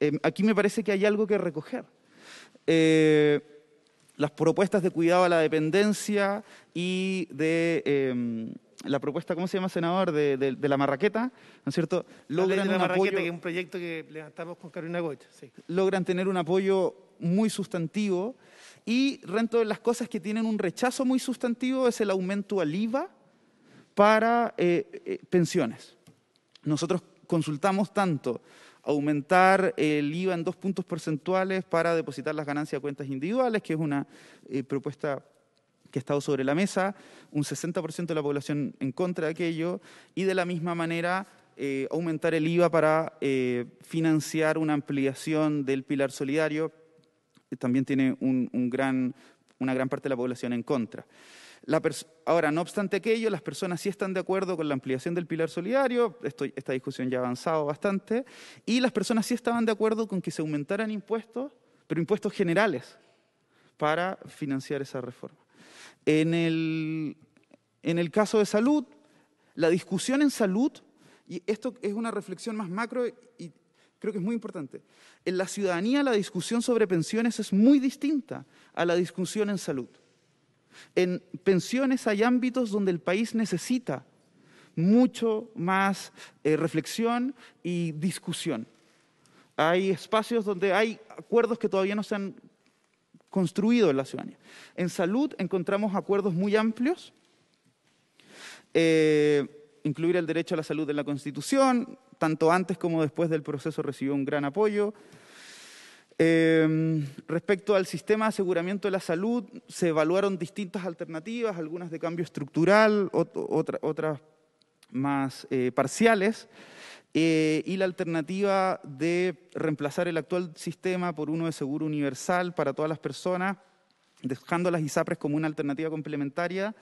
Em, aquí me parece que hay algo que recoger. Eh, las propuestas de cuidado a la dependencia y de em, la propuesta, ¿cómo se llama, senador? De, la marraqueta, ¿no es cierto? Logran proyecto que Logran tener un apoyo muy sustantivo y rento de las cosas que tienen un rechazo muy sustantivo es el aumento al IVA para eh, eh, pensiones. Nosotros consultamos tanto aumentar el IVA en dos puntos porcentuales para depositar las ganancias a cuentas individuales, que es una eh, propuesta que ha estado sobre la mesa, un 60% de la población en contra de aquello, y de la misma manera eh, aumentar el IVA para eh, financiar una ampliación del pilar solidario, también tiene una gran parte de la población en contra. Ahora, no obstante aquello, las personas sí están de acuerdo con la ampliación del pilar solidario, esta discusión ya ha avanzado bastante, y las personas sí estaban de acuerdo con que se aumentaran impuestos, pero impuestos generales, para financiar esa reforma. En el, caso de salud, la discusión en salud, y esto es una reflexión más macro y creo que es muy importante, en la ciudadanía la discusión sobre pensiones es muy distinta a la discusión en salud. En pensiones hay ámbitos donde el país necesita mucho más eh, reflexión y discusión. Hay espacios donde hay acuerdos que todavía no se han construido en la ciudadanía. En salud encontramos acuerdos muy amplios, eh, incluir el derecho a la salud en la Constitución, tanto antes como después del proceso recibió un gran apoyo. Eh, respecto al sistema de aseguramiento de la salud, se evaluaron distintas alternativas, algunas de cambio estructural, otras más eh, parciales. Eh, y la alternativa de reemplazar el actual sistema por uno de seguro universal para todas las personas, dejando las ISAPRES como una alternativa complementaria,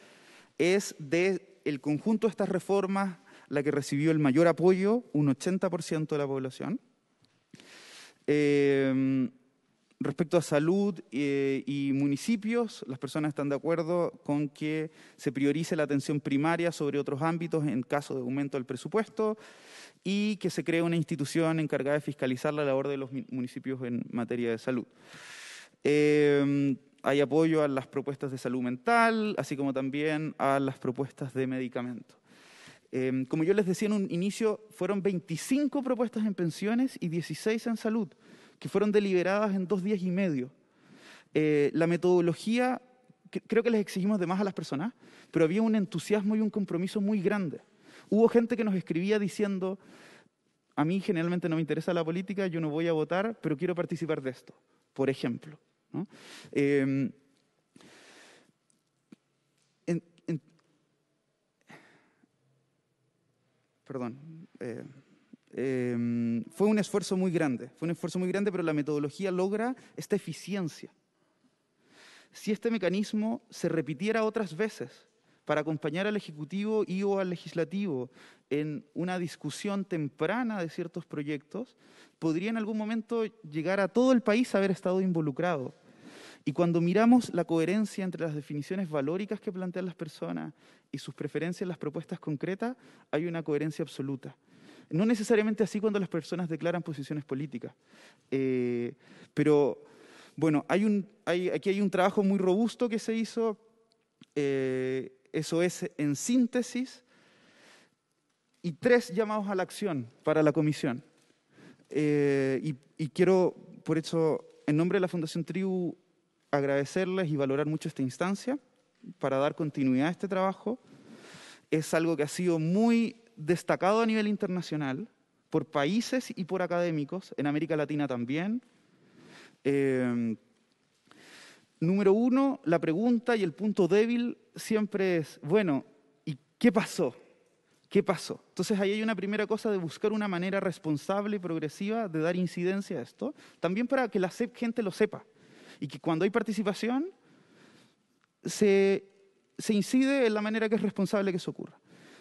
es de el conjunto de estas reformas la que recibió el mayor apoyo, un 80% de la población. Eh, Respecto a salud eh, y municipios, las personas están de acuerdo con que se priorice la atención primaria sobre otros ámbitos en caso de aumento del presupuesto y que se cree una institución encargada de fiscalizar la labor de los municipios en materia de salud. Em, hay apoyo a las propuestas de salud mental, así como también a las propuestas de medicamento. Em, como yo les decía en un inicio, fueron 25 propuestas en pensiones y 16 en salud que fueron deliberadas en dos días y medio. Eh, la metodología, creo que les exigimos de más a las personas, pero había un entusiasmo y un compromiso muy grande. Hubo gente que nos escribía diciendo, a mí generalmente no me interesa la política, yo no voy a votar, pero quiero participar de esto, por ejemplo. Em, perdón. Eh, Em, fue un esfuerzo muy grande, fue un esfuerzo muy grande, pero la metodología logra esta eficiencia. Si este mecanismo se repitiera otras veces para acompañar al Ejecutivo y o al Legislativo en una discusión temprana de ciertos proyectos, podría en algún momento llegar a todo el país a haber estado involucrado. Y cuando miramos la coherencia entre las definiciones valóricas que plantean las personas y sus preferencias en las propuestas concretas, hay una coherencia absoluta. No necesariamente así cuando las personas declaran posiciones políticas, eh, pero bueno, aquí hay un trabajo muy robusto que se hizo, eh, eso es en síntesis, y tres llamados a la acción para la comisión. Eh, y, y, quiero, por eso, en nombre de la Fundación Tribu, agradecerles y valorar mucho esta instancia para dar continuidad a este trabajo. Es algo que ha sido muy destacado a nivel internacional por países y por académicos, en América Latina también. Eh, número uno, la pregunta y el punto débil siempre es, bueno, ¿y qué pasó? ¿Qué pasó? Entonces ahí hay una primera cosa de buscar una manera responsable y progresiva de dar incidencia a esto, también para que la gente lo sepa y que cuando hay participación se, se incide en la manera que es responsable que eso ocurra.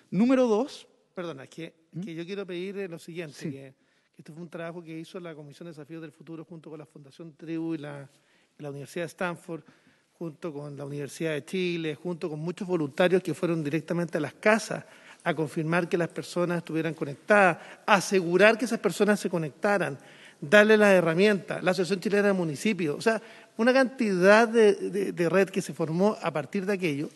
Número dos, perdona, es ¿Mm? que, yo quiero pedir eh, lo siguiente, que, que, este fue un trabajo que hizo la Comisión de Desafíos del Futuro junto con la Fundación Tribu y la, Universidad de Stanford, junto con la Universidad de Chile, junto con muchos voluntarios que fueron directamente a las casas a confirmar que las personas estuvieran conectadas, asegurar que esas personas se conectaran, darle las herramientas, la Asociación Chilena de Municipios, o sea, una cantidad de red que se formó a partir de aquello,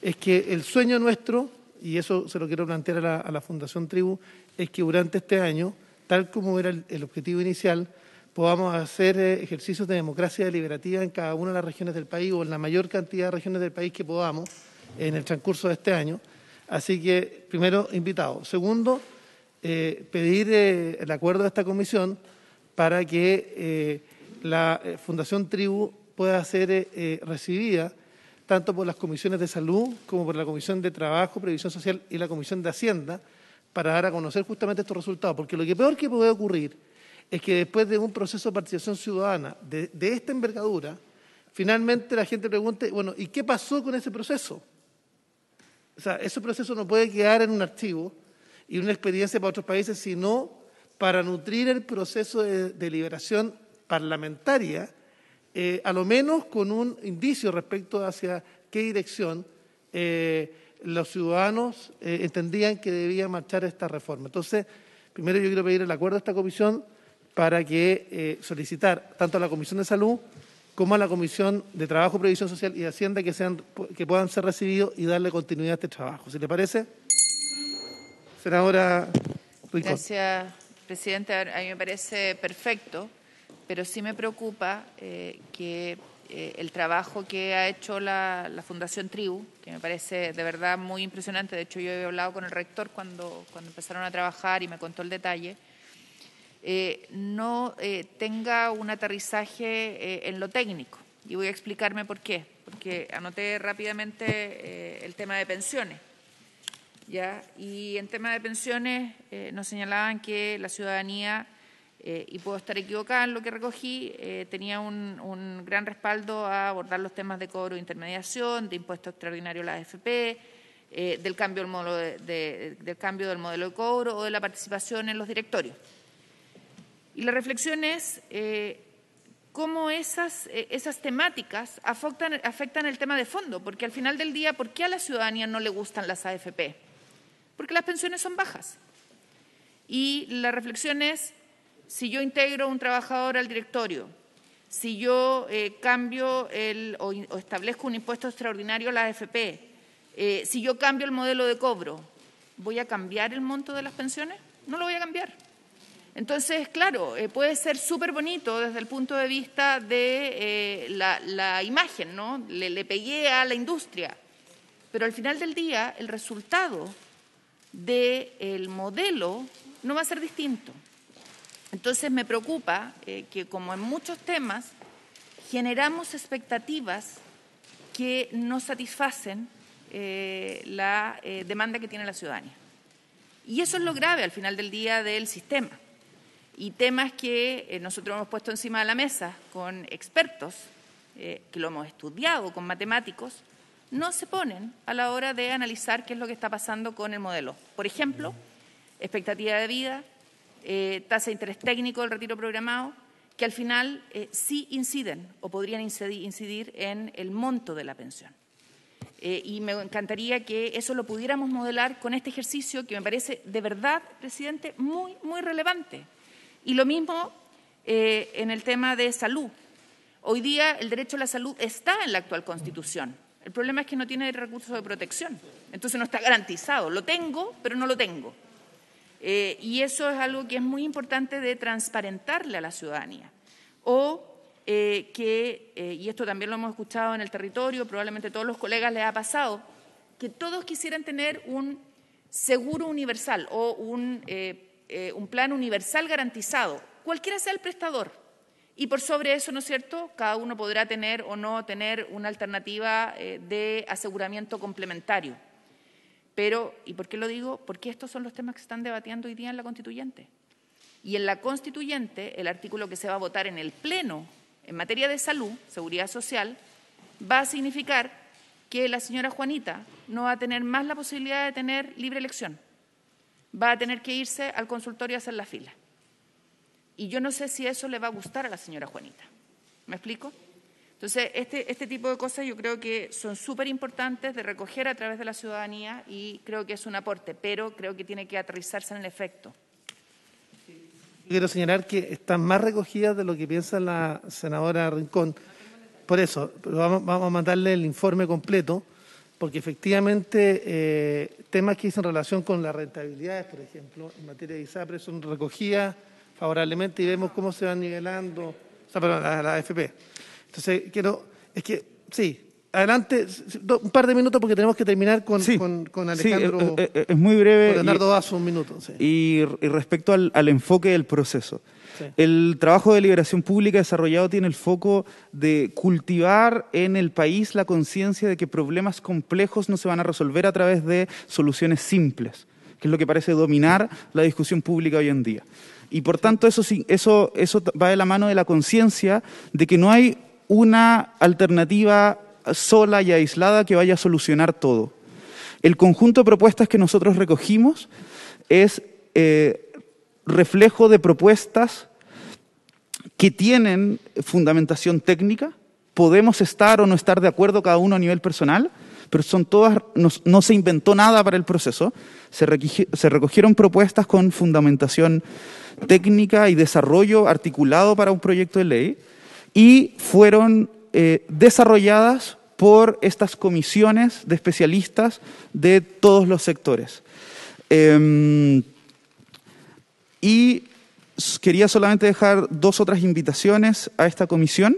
es que el sueño nuestro y eso se lo quiero plantear a la, Fundación Tribu, es que durante este año, tal como era el, objetivo inicial, podamos hacer eh, ejercicios de democracia deliberativa en cada una de las regiones del país o en la mayor cantidad de regiones del país que podamos en el transcurso de este año. Así que, primero, invitado. Segundo, eh, pedir eh, el acuerdo de esta comisión para que la Fundación Tribu pueda ser recibida tanto por las comisiones de salud como por la Comisión de Trabajo, Previsión Social y la Comisión de Hacienda, para dar a conocer justamente estos resultados. Porque lo que peor que puede ocurrir es que después de un proceso de participación ciudadana de, esta envergadura, finalmente la gente pregunte, bueno, ¿y qué pasó con ese proceso? O sea, ese proceso no puede quedar en un archivo y una experiencia para otros países, sino para nutrir el proceso de deliberación parlamentaria eh, a lo menos con un indicio respecto hacia qué dirección eh, los ciudadanos eh, entendían que debía marchar esta reforma. Entonces, primero yo quiero pedir el acuerdo de esta comisión para que solicitar tanto a la Comisión de Salud como a la Comisión de Trabajo, Previsión Social y Hacienda que, puedan ser recibidos y darle continuidad a este trabajo. ¿Si le parece? Senadora Gracias, Presidente. A mí me parece perfecto pero sí me preocupa eh, que eh, el trabajo que ha hecho la, Fundación Tribu, que me parece de verdad muy impresionante, de hecho yo he hablado con el rector cuando, empezaron a trabajar y me contó el detalle, eh, no tenga un aterrizaje en lo técnico. Y voy a explicarme por qué, porque anoté rápidamente el tema de pensiones. Y en tema de pensiones nos señalaban que la ciudadanía eh, y puedo estar equivocada en lo que recogí, eh, tenía un, gran respaldo a abordar los temas de cobro e intermediación, de impuesto extraordinario a la AFP, eh, del, cambio del, modelo de, cobro o de la participación en los directorios. Y la reflexión es cómo esas, temáticas afectan, afectan el tema de fondo, porque al final del día, ¿por qué a la ciudadanía no le gustan las AFP? Porque las pensiones son bajas. Y la reflexión es, si yo integro un trabajador al directorio, si yo eh, cambio o, establezco un impuesto extraordinario a la AFP, eh, si yo cambio el modelo de cobro, ¿voy a cambiar el monto de las pensiones? No lo voy a cambiar. Entonces, claro, eh, puede ser súper bonito desde el punto de vista de la, imagen, ¿no? Le, pegué a la industria, pero al final del día el resultado del modelo no va a ser distinto. Entonces me preocupa eh, que, como en muchos temas, generamos expectativas que no satisfacen eh, la eh, demanda que tiene la ciudadanía. Y eso es lo grave al final del día del sistema. Y temas que nosotros hemos puesto encima de la mesa con expertos, que lo hemos estudiado con matemáticos, no se ponen a la hora de analizar qué es lo que está pasando con el modelo. Por ejemplo, expectativa de vida, eh, tasa de interés técnico del retiro programado, que al final eh, sí inciden o podrían incidir en el monto de la pensión. Eh, y me encantaría que eso lo pudiéramos modelar con este ejercicio que me parece de verdad, presidente, muy, muy relevante. Y lo mismo en el tema de salud. Hoy día el derecho a la salud está en la actual Constitución. El problema es que no tiene recursos de protección. Entonces no está garantizado. Lo tengo, pero no lo tengo. Eh, y eso es algo que es muy importante de transparentarle a la ciudadanía. O eh, que, eh, y esto también lo hemos escuchado en el territorio, probablemente a todos los colegas les ha pasado, que todos quisieran tener un seguro universal o un, un plan universal garantizado, cualquiera sea el prestador. Y por sobre eso, ¿no es cierto?, cada uno podrá tener o no tener una alternativa de aseguramiento complementario. Pero, ¿y por qué lo digo? Porque estos son los temas que se están debatiendo hoy día en la constituyente. Y en la constituyente, el artículo que se va a votar en el Pleno en materia de salud, seguridad social, va a significar que la señora Juanita no va a tener más la posibilidad de tener libre elección. Va a tener que irse al consultorio a hacer la fila. Y yo no sé si eso le va a gustar a la señora Juanita. ¿Me explico? Entonces, este, este tipo de cosas yo creo que son súper importantes de recoger a través de la ciudadanía y creo que es un aporte, pero creo que tiene que aterrizarse en el efecto. Quiero señalar que están más recogidas de lo que piensa la senadora Rincón. Por eso, vamos, a mandarle el informe completo, porque efectivamente eh, temas que en relación con las rentabilidades, por ejemplo, en materia de ISAPRE, son recogidas favorablemente y vemos cómo se van nivelando, la, la entonces, quiero, es que, sí, adelante, un par de minutos porque tenemos que terminar con, Alejandro. Sí, eh, eh, eh, es, muy breve. Leonardo un minuto. Y, respecto al, enfoque del proceso. El trabajo de liberación pública desarrollado tiene el foco de cultivar en el país la conciencia de que problemas complejos no se van a resolver a través de soluciones simples, que es lo que parece dominar la discusión pública hoy en día. Y por tanto, eso, eso, eso va de la mano de la conciencia de que no hay una alternativa sola y aislada que vaya a solucionar todo. El conjunto de propuestas que nosotros recogimos es eh, reflejo de propuestas que tienen fundamentación técnica. Podemos estar o no estar de acuerdo cada uno a nivel personal, pero son todas, no, se inventó nada para el proceso. se recogieron propuestas con fundamentación técnica y desarrollo articulado para un proyecto de ley y fueron eh, desarrolladas por estas comisiones de especialistas de todos los sectores. Em, y quería solamente dejar dos otras invitaciones a esta comisión.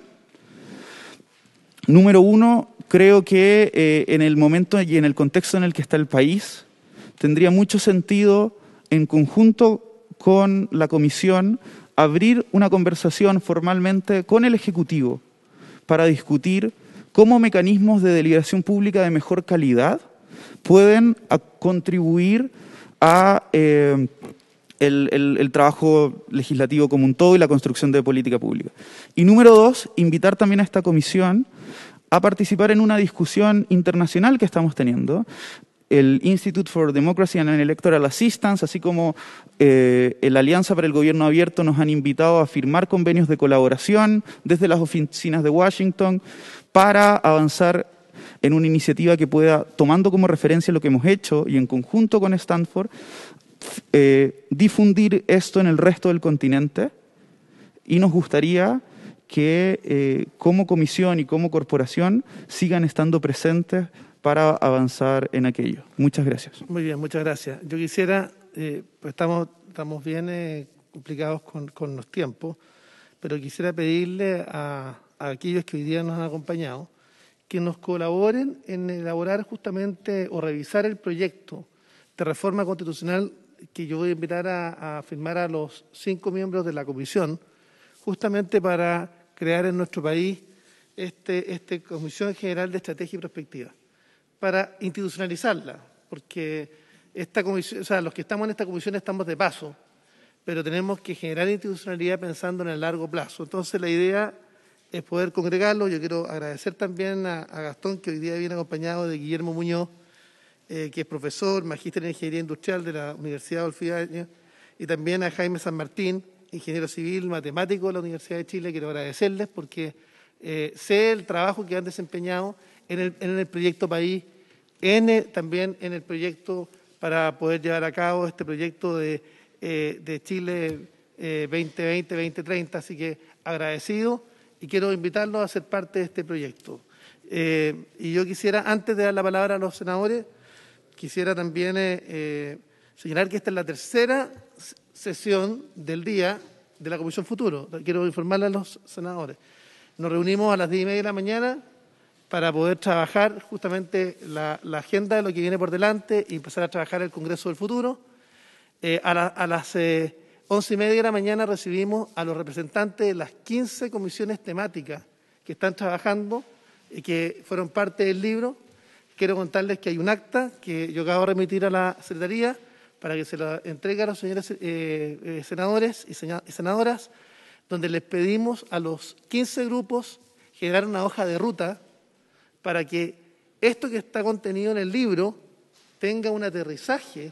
Número uno, creo que eh, en el momento y en el contexto en el que está el país, tendría mucho sentido en conjunto con la comisión abrir una conversación formalmente con el Ejecutivo para discutir cómo mecanismos de deliberación pública de mejor calidad pueden contribuir a eh, el, trabajo legislativo como un todo y la construcción de política pública. Y número dos, invitar también a esta comisión a participar en una discusión internacional que estamos teniendo el Institute for Democracy and Electoral Assistance, así como eh, la Alianza para el Gobierno Abierto nos han invitado a firmar convenios de colaboración desde las oficinas de Washington para avanzar en una iniciativa que pueda, tomando como referencia lo que hemos hecho y en conjunto con Stanford, eh, difundir esto en el resto del continente. Y nos gustaría que eh, como comisión y como corporación sigan estando presentes para avanzar en aquello. Muchas gracias. Muy bien, muchas gracias. Yo quisiera, eh, pues estamos, bien eh, complicados con, los tiempos, pero quisiera pedirle a, aquellos que hoy día nos han acompañado que nos colaboren en elaborar justamente o revisar el proyecto de reforma constitucional que yo voy a invitar a, firmar a los cinco miembros de la comisión, justamente para crear en nuestro país esta este Comisión General de Estrategia y Prospectiva para institucionalizarla, porque esta comisión, o los que estamos en esta comisión estamos de paso, pero tenemos que generar institucionalidad pensando en el largo plazo. Entonces la idea es poder congregarlo. Yo quiero agradecer también a, Gastón, que hoy día viene acompañado de Guillermo Muñoz, eh, que es profesor, magíster en Ingeniería Industrial de la Universidad de Olfidaño, y también a Jaime San Martín, ingeniero civil, matemático de la Universidad de Chile. Quiero agradecerles porque eh, sé el trabajo que han desempeñado en el, proyecto país, N, también en el proyecto para poder llevar a cabo este proyecto de, eh, de Chile 2020-2030. Eh, Así que agradecido y quiero invitarlos a ser parte de este proyecto. Eh, y yo quisiera, antes de dar la palabra a los senadores, quisiera también señalar que esta es la tercera sesión del día de la Comisión Futuro. Quiero informarle a los senadores. Nos reunimos a las 10 y media de la mañana para poder trabajar justamente la, agenda de lo que viene por delante y empezar a trabajar el Congreso del Futuro. Eh, a, las eh, once y media de la mañana recibimos a los representantes de las 15 comisiones temáticas que están trabajando y que fueron parte del libro. Quiero contarles que hay un acta que yo acabo de remitir a la Secretaría para que se la entregue a los señores eh, senadores y, y senadoras, donde les pedimos a los 15 grupos generar una hoja de ruta para que esto que está contenido en el libro tenga un aterrizaje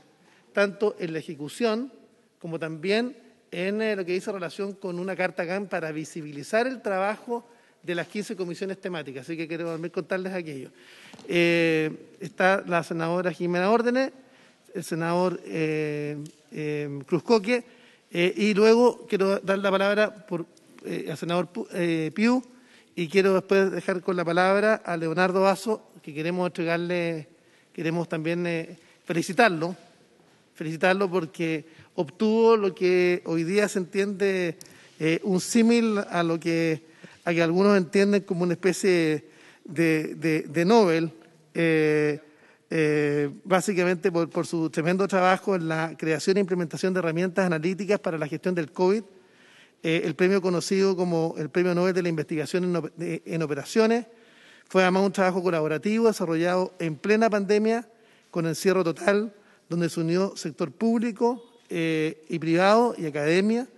tanto en la ejecución como también en eh, lo que dice relación con una carta GAN para visibilizar el trabajo de las 15 comisiones temáticas. Así que quiero también contarles aquello. Eh, está la senadora Jimena Órdenes, el senador eh, Cruzcoque, y luego quiero dar la palabra al senador Piu y quiero después dejar con la palabra a Leonardo Vaso, que queremos entregarle, queremos también eh, felicitarlo, felicitarlo porque obtuvo lo que hoy día se entiende eh, un símil a lo que, algunos entienden como una especie de, de, Nobel, eh, básicamente por, por su tremendo trabajo en la creación e implementación de herramientas analíticas para la gestión del COVID eh, el premio conocido como el Premio Nobel de la Investigación en, Operaciones. Fue además un trabajo colaborativo desarrollado en plena pandemia, con encierro total, donde se unió sector público eh, y privado y academia.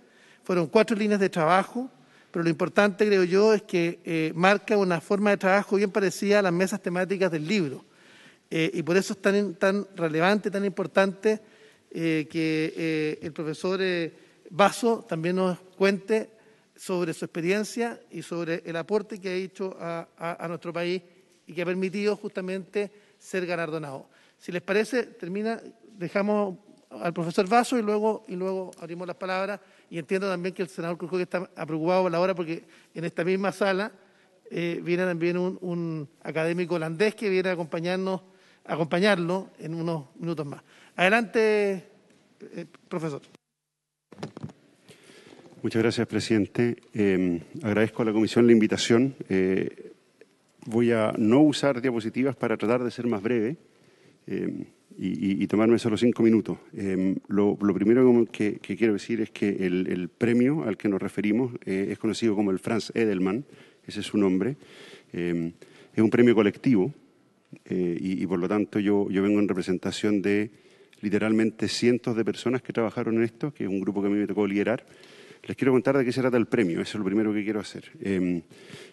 Fueron cuatro líneas de trabajo, pero lo importante, creo yo, es que eh, marca una forma de trabajo bien parecida a las mesas temáticas del libro. y por eso es tan, tan relevante, tan importante que el profesor Vaso también nos cuente sobre su experiencia y sobre el aporte que ha hecho a, nuestro país y que ha permitido justamente ser galardonado. Si les parece, termina, dejamos al profesor Vaso y luego, y luego abrimos las palabras. Y entiendo también que el senador Cruzco está preocupado por la hora porque en esta misma sala eh, viene también un, académico holandés que viene a acompañarnos, a acompañarlo en unos minutos más. Adelante, eh, profesor. Muchas gracias, presidente. Eh, agradezco a la comisión la invitación. Eh, voy a no usar diapositivas para tratar de ser más breve eh, y, tomarme solo cinco minutos. Lo, primero que, quiero decir es que el, premio al que nos referimos es conocido como el Franz Edelman, ese es su nombre. es un premio colectivo y, por lo tanto, yo vengo en representación de literalmente cientos de personas que trabajaron en esto, que es un grupo que a mí me tocó liderar. Les quiero contar de qué se trata el premio, eso es lo primero que quiero hacer. Em,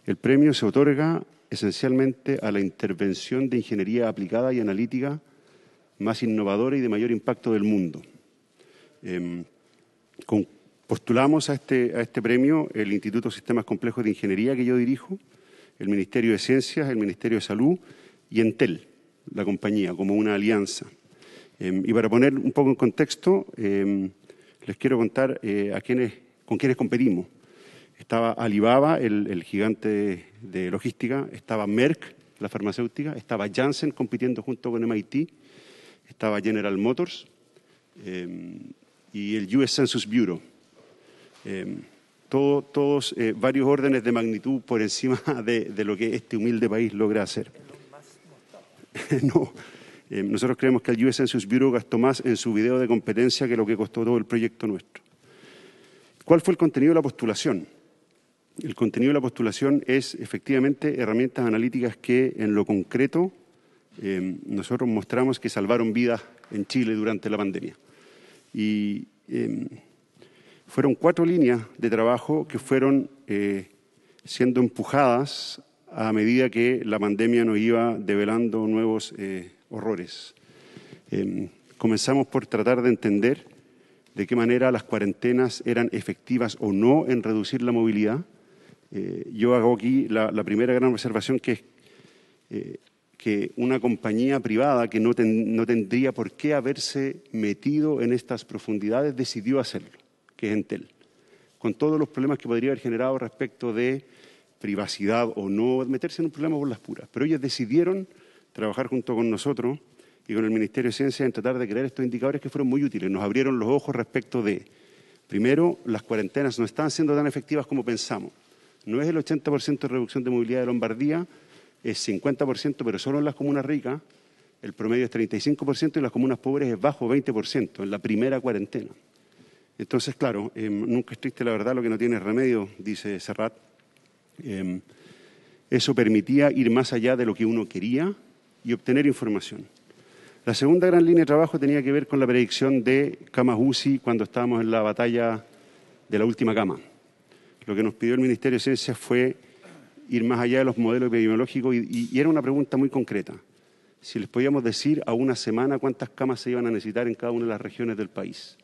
el premio se otorga esencialmente a la intervención de ingeniería aplicada y analítica más innovadora y de mayor impacto del mundo. Em, postulamos a este, a este premio el Instituto de Sistemas Complejos de Ingeniería que yo dirijo, el Ministerio de Ciencias, el Ministerio de Salud y Entel, la compañía, como una alianza. Em, y para poner un poco en contexto, em, les quiero contar eh, a quienes, con quienes competimos. Estaba Alibaba, el, gigante de, logística, estaba Merck, la farmacéutica, estaba Janssen compitiendo junto con MIT, estaba General Motors em, y el US Census Bureau. todos eh, varios órdenes de magnitud por encima de, de lo que este humilde país logra hacer. no, eh, nosotros creemos que el US Census Bureau gastó más en su video de competencia que lo que costó todo el proyecto nuestro. ¿Cuál fue el contenido de la postulación? El contenido de la postulación es efectivamente herramientas analíticas que en lo concreto eh, nosotros mostramos que salvaron vidas en Chile durante la pandemia. Y eh, fueron cuatro líneas de trabajo que fueron siendo empujadas a medida que la pandemia nos iba develando nuevos horrores. Eh, comenzamos por tratar de entender de qué manera las cuarentenas eran efectivas o no en reducir la movilidad. Eh, yo hago aquí la, primera gran observación que es eh, que una compañía privada que no, no, tendría por qué haberse metido en estas profundidades decidió hacerlo, que es Entel, con todos los problemas que podría haber generado respecto de privacidad o no, meterse en un problema por las puras. Pero ellos decidieron trabajar junto con nosotros y con el Ministerio de Ciencia en tratar de crear estos indicadores que fueron muy útiles. Nos abrieron los ojos respecto de, primero, las cuarentenas no están siendo tan efectivas como pensamos. No es el 80% de reducción de movilidad de Lombardía, es 50%, pero solo en las comunas ricas el promedio es 35% y en las comunas pobres es bajo 20%, en la primera cuarentena. Entonces, claro, em, nunca es triste la verdad lo que no tiene remedio, dice Serrat. Em, eso permitía ir más allá de lo que uno quería y obtener información. La segunda gran línea de trabajo tenía que ver con la predicción de camas UCI cuando estábamos en la batalla de la última cama. Lo que nos pidió el Ministerio de Ciencias fue ir más allá de los modelos epidemiológicos y, era una pregunta muy concreta. Si les podíamos decir a una semana cuántas camas se iban a necesitar en cada una de las regiones del país.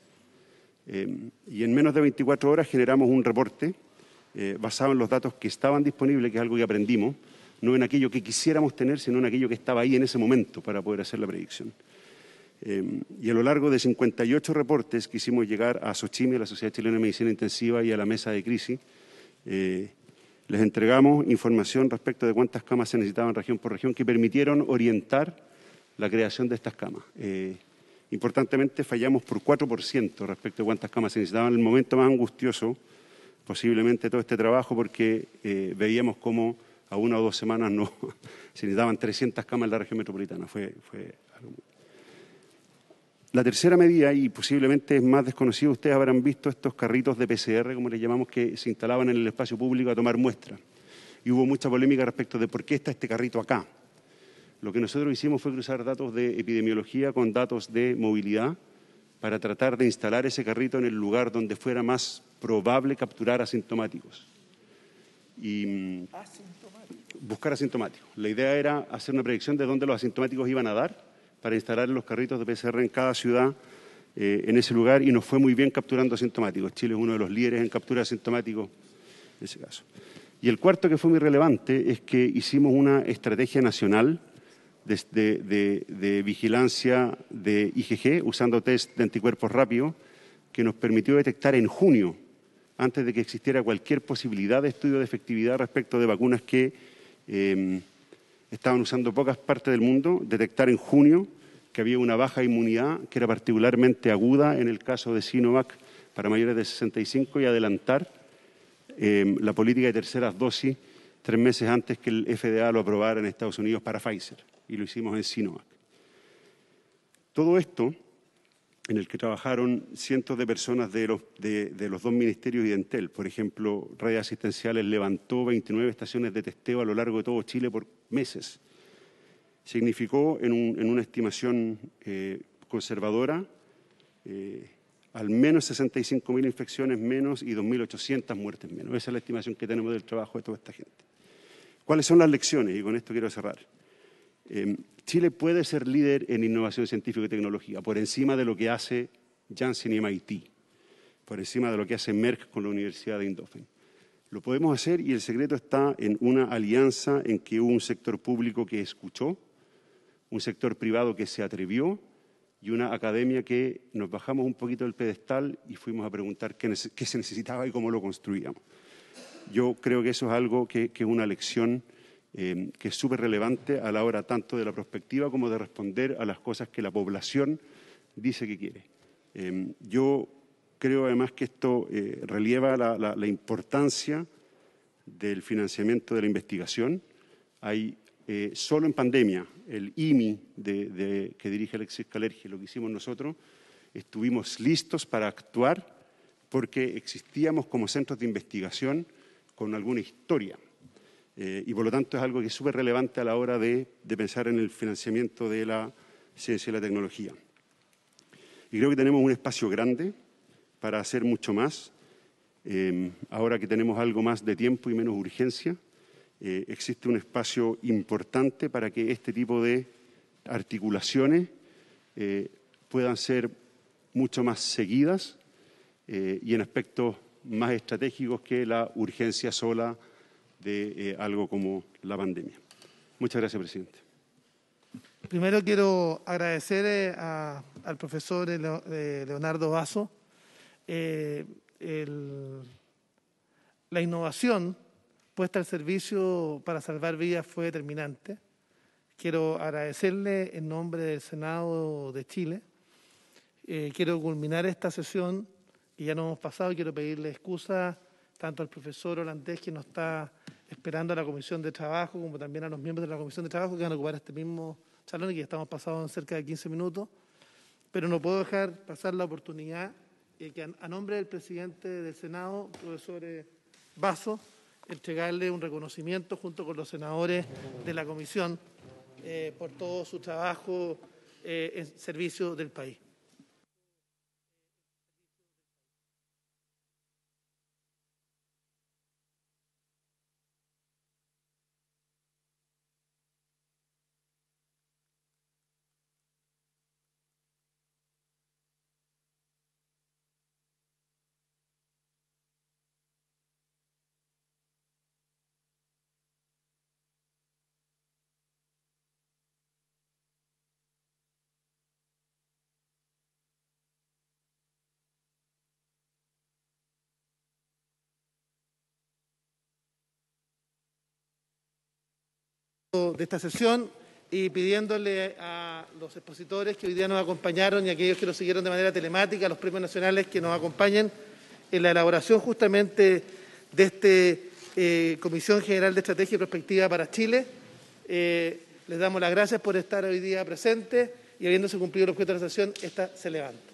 Eh, y en menos de 24 horas generamos un reporte eh, basado en los datos que estaban disponibles, que es algo que aprendimos, no en aquello que quisiéramos tener, sino en aquello que estaba ahí en ese momento para poder hacer la predicción. Eh, y a lo largo de 58 reportes quisimos llegar a SOCHIMI, a la Sociedad Chilena de Medicina Intensiva y a la Mesa de Crisis, eh, les entregamos información respecto de cuántas camas se necesitaban región por región que permitieron orientar la creación de estas camas. Eh, importantemente fallamos por 4% respecto de cuántas camas se necesitaban. en El momento más angustioso posiblemente todo este trabajo porque veíamos cómo a una o dos semanas no, se necesitaban 300 camas en la región metropolitana. Fue, La tercera medida, y posiblemente es más desconocido, ustedes habrán visto estos carritos de PCR, como les llamamos, que se instalaban en el espacio público a tomar muestras. Y hubo mucha polémica respecto de por qué está este carrito acá. Lo que nosotros hicimos fue cruzar datos de epidemiología con datos de movilidad para tratar de instalar ese carrito en el lugar donde fuera más probable capturar asintomáticos. Y, mm, asintomáticos buscar asintomáticos. La idea era hacer una predicción de dónde los asintomáticos iban a dar para instalar los carritos de PCR en cada ciudad eh, en ese lugar y nos fue muy bien capturando asintomáticos. Chile es uno de los líderes en captura de asintomáticos en ese caso. Y el cuarto que fue muy relevante es que hicimos una estrategia nacional de, de vigilancia de IgG usando test de anticuerpos rápido que nos permitió detectar en junio, antes de que existiera cualquier posibilidad de estudio de efectividad respecto de vacunas que Em, estaban usando pocas partes del mundo, detectar en junio que había una baja inmunidad que era particularmente aguda en el caso de Sinovac para mayores de 65 y adelantar em, la política de terceras dosis tres meses antes que el FDA lo aprobara en Estados Unidos para Pfizer y lo hicimos en Sinovac. Todo esto en el que trabajaron cientos de personas de los, de, dos ministerios y de Entel. Por ejemplo, Redes Asistenciales levantó 29 estaciones de testeo a lo largo de todo Chile por meses. Significó, en, una estimación eh, conservadora, eh, al menos 65.000 infecciones menos y 2.800 muertes menos. Esa es la estimación que tenemos del trabajo de toda esta gente. ¿Cuáles son las lecciones? Y con esto quiero cerrar. Eh, Chile puede ser líder en innovación científica y tecnología, por encima de lo que hace Janssen y MIT, por encima de lo que hace Merck con la Universidad de Indofen. Lo podemos hacer y el secreto está en una alianza en que hubo un sector público que escuchó, un sector privado que se atrevió y una academia que nos bajamos un poquito del pedestal y fuimos a preguntar qué, se necesitaba y cómo lo construíamos. Yo creo que eso es algo que, que es una lección eh, que es súper relevante a la hora tanto de la prospectiva como de responder a las cosas que la población dice que quiere. Eh, yo creo además que esto eh, relieva la, importancia del financiamiento de la investigación. Hay eh, solo en pandemia el IMI que dirige Alexis Calergi, lo que hicimos nosotros, estuvimos listos para actuar porque existíamos como centros de investigación con alguna historia eh, y por lo tanto es algo que es súper relevante a la hora de, pensar en el financiamiento de la ciencia y la tecnología. Y creo que tenemos un espacio grande para hacer mucho más. Em, ahora que tenemos algo más de tiempo y menos urgencia, eh, existe un espacio importante para que este tipo de articulaciones eh, puedan ser mucho más seguidas y en aspectos más estratégicos que la urgencia sola de eh, algo como la pandemia. Muchas gracias, presidente. Primero quiero agradecer eh, al profesor eh, Leonardo Vaso la innovación puesta al servicio para salvar vidas fue determinante. Quiero agradecerle en nombre del Senado de Chile. quiero culminar esta sesión y ya no hemos pasado quiero pedirle excusa tanto al profesor holandés que no está esperando a la Comisión de Trabajo, como también a los miembros de la Comisión de Trabajo que van a ocupar este mismo salón, y que ya estamos pasados en cerca de 15 minutos. Pero no puedo dejar pasar la oportunidad que a, nombre del presidente del Senado, profesor eh, Basso, entregarle un reconocimiento junto con los senadores de la Comisión eh, por todo su trabajo eh, en servicio del país. de esta sesión y pidiéndole a los expositores que hoy día nos acompañaron y a aquellos que nos siguieron de manera telemática, a los premios nacionales que nos acompañen en la elaboración justamente de este eh, Comisión General de Estrategia y Prospectiva para Chile. Eh, les damos las gracias por estar hoy día presentes y habiéndose cumplido el objeto de la sesión, esta se levanta.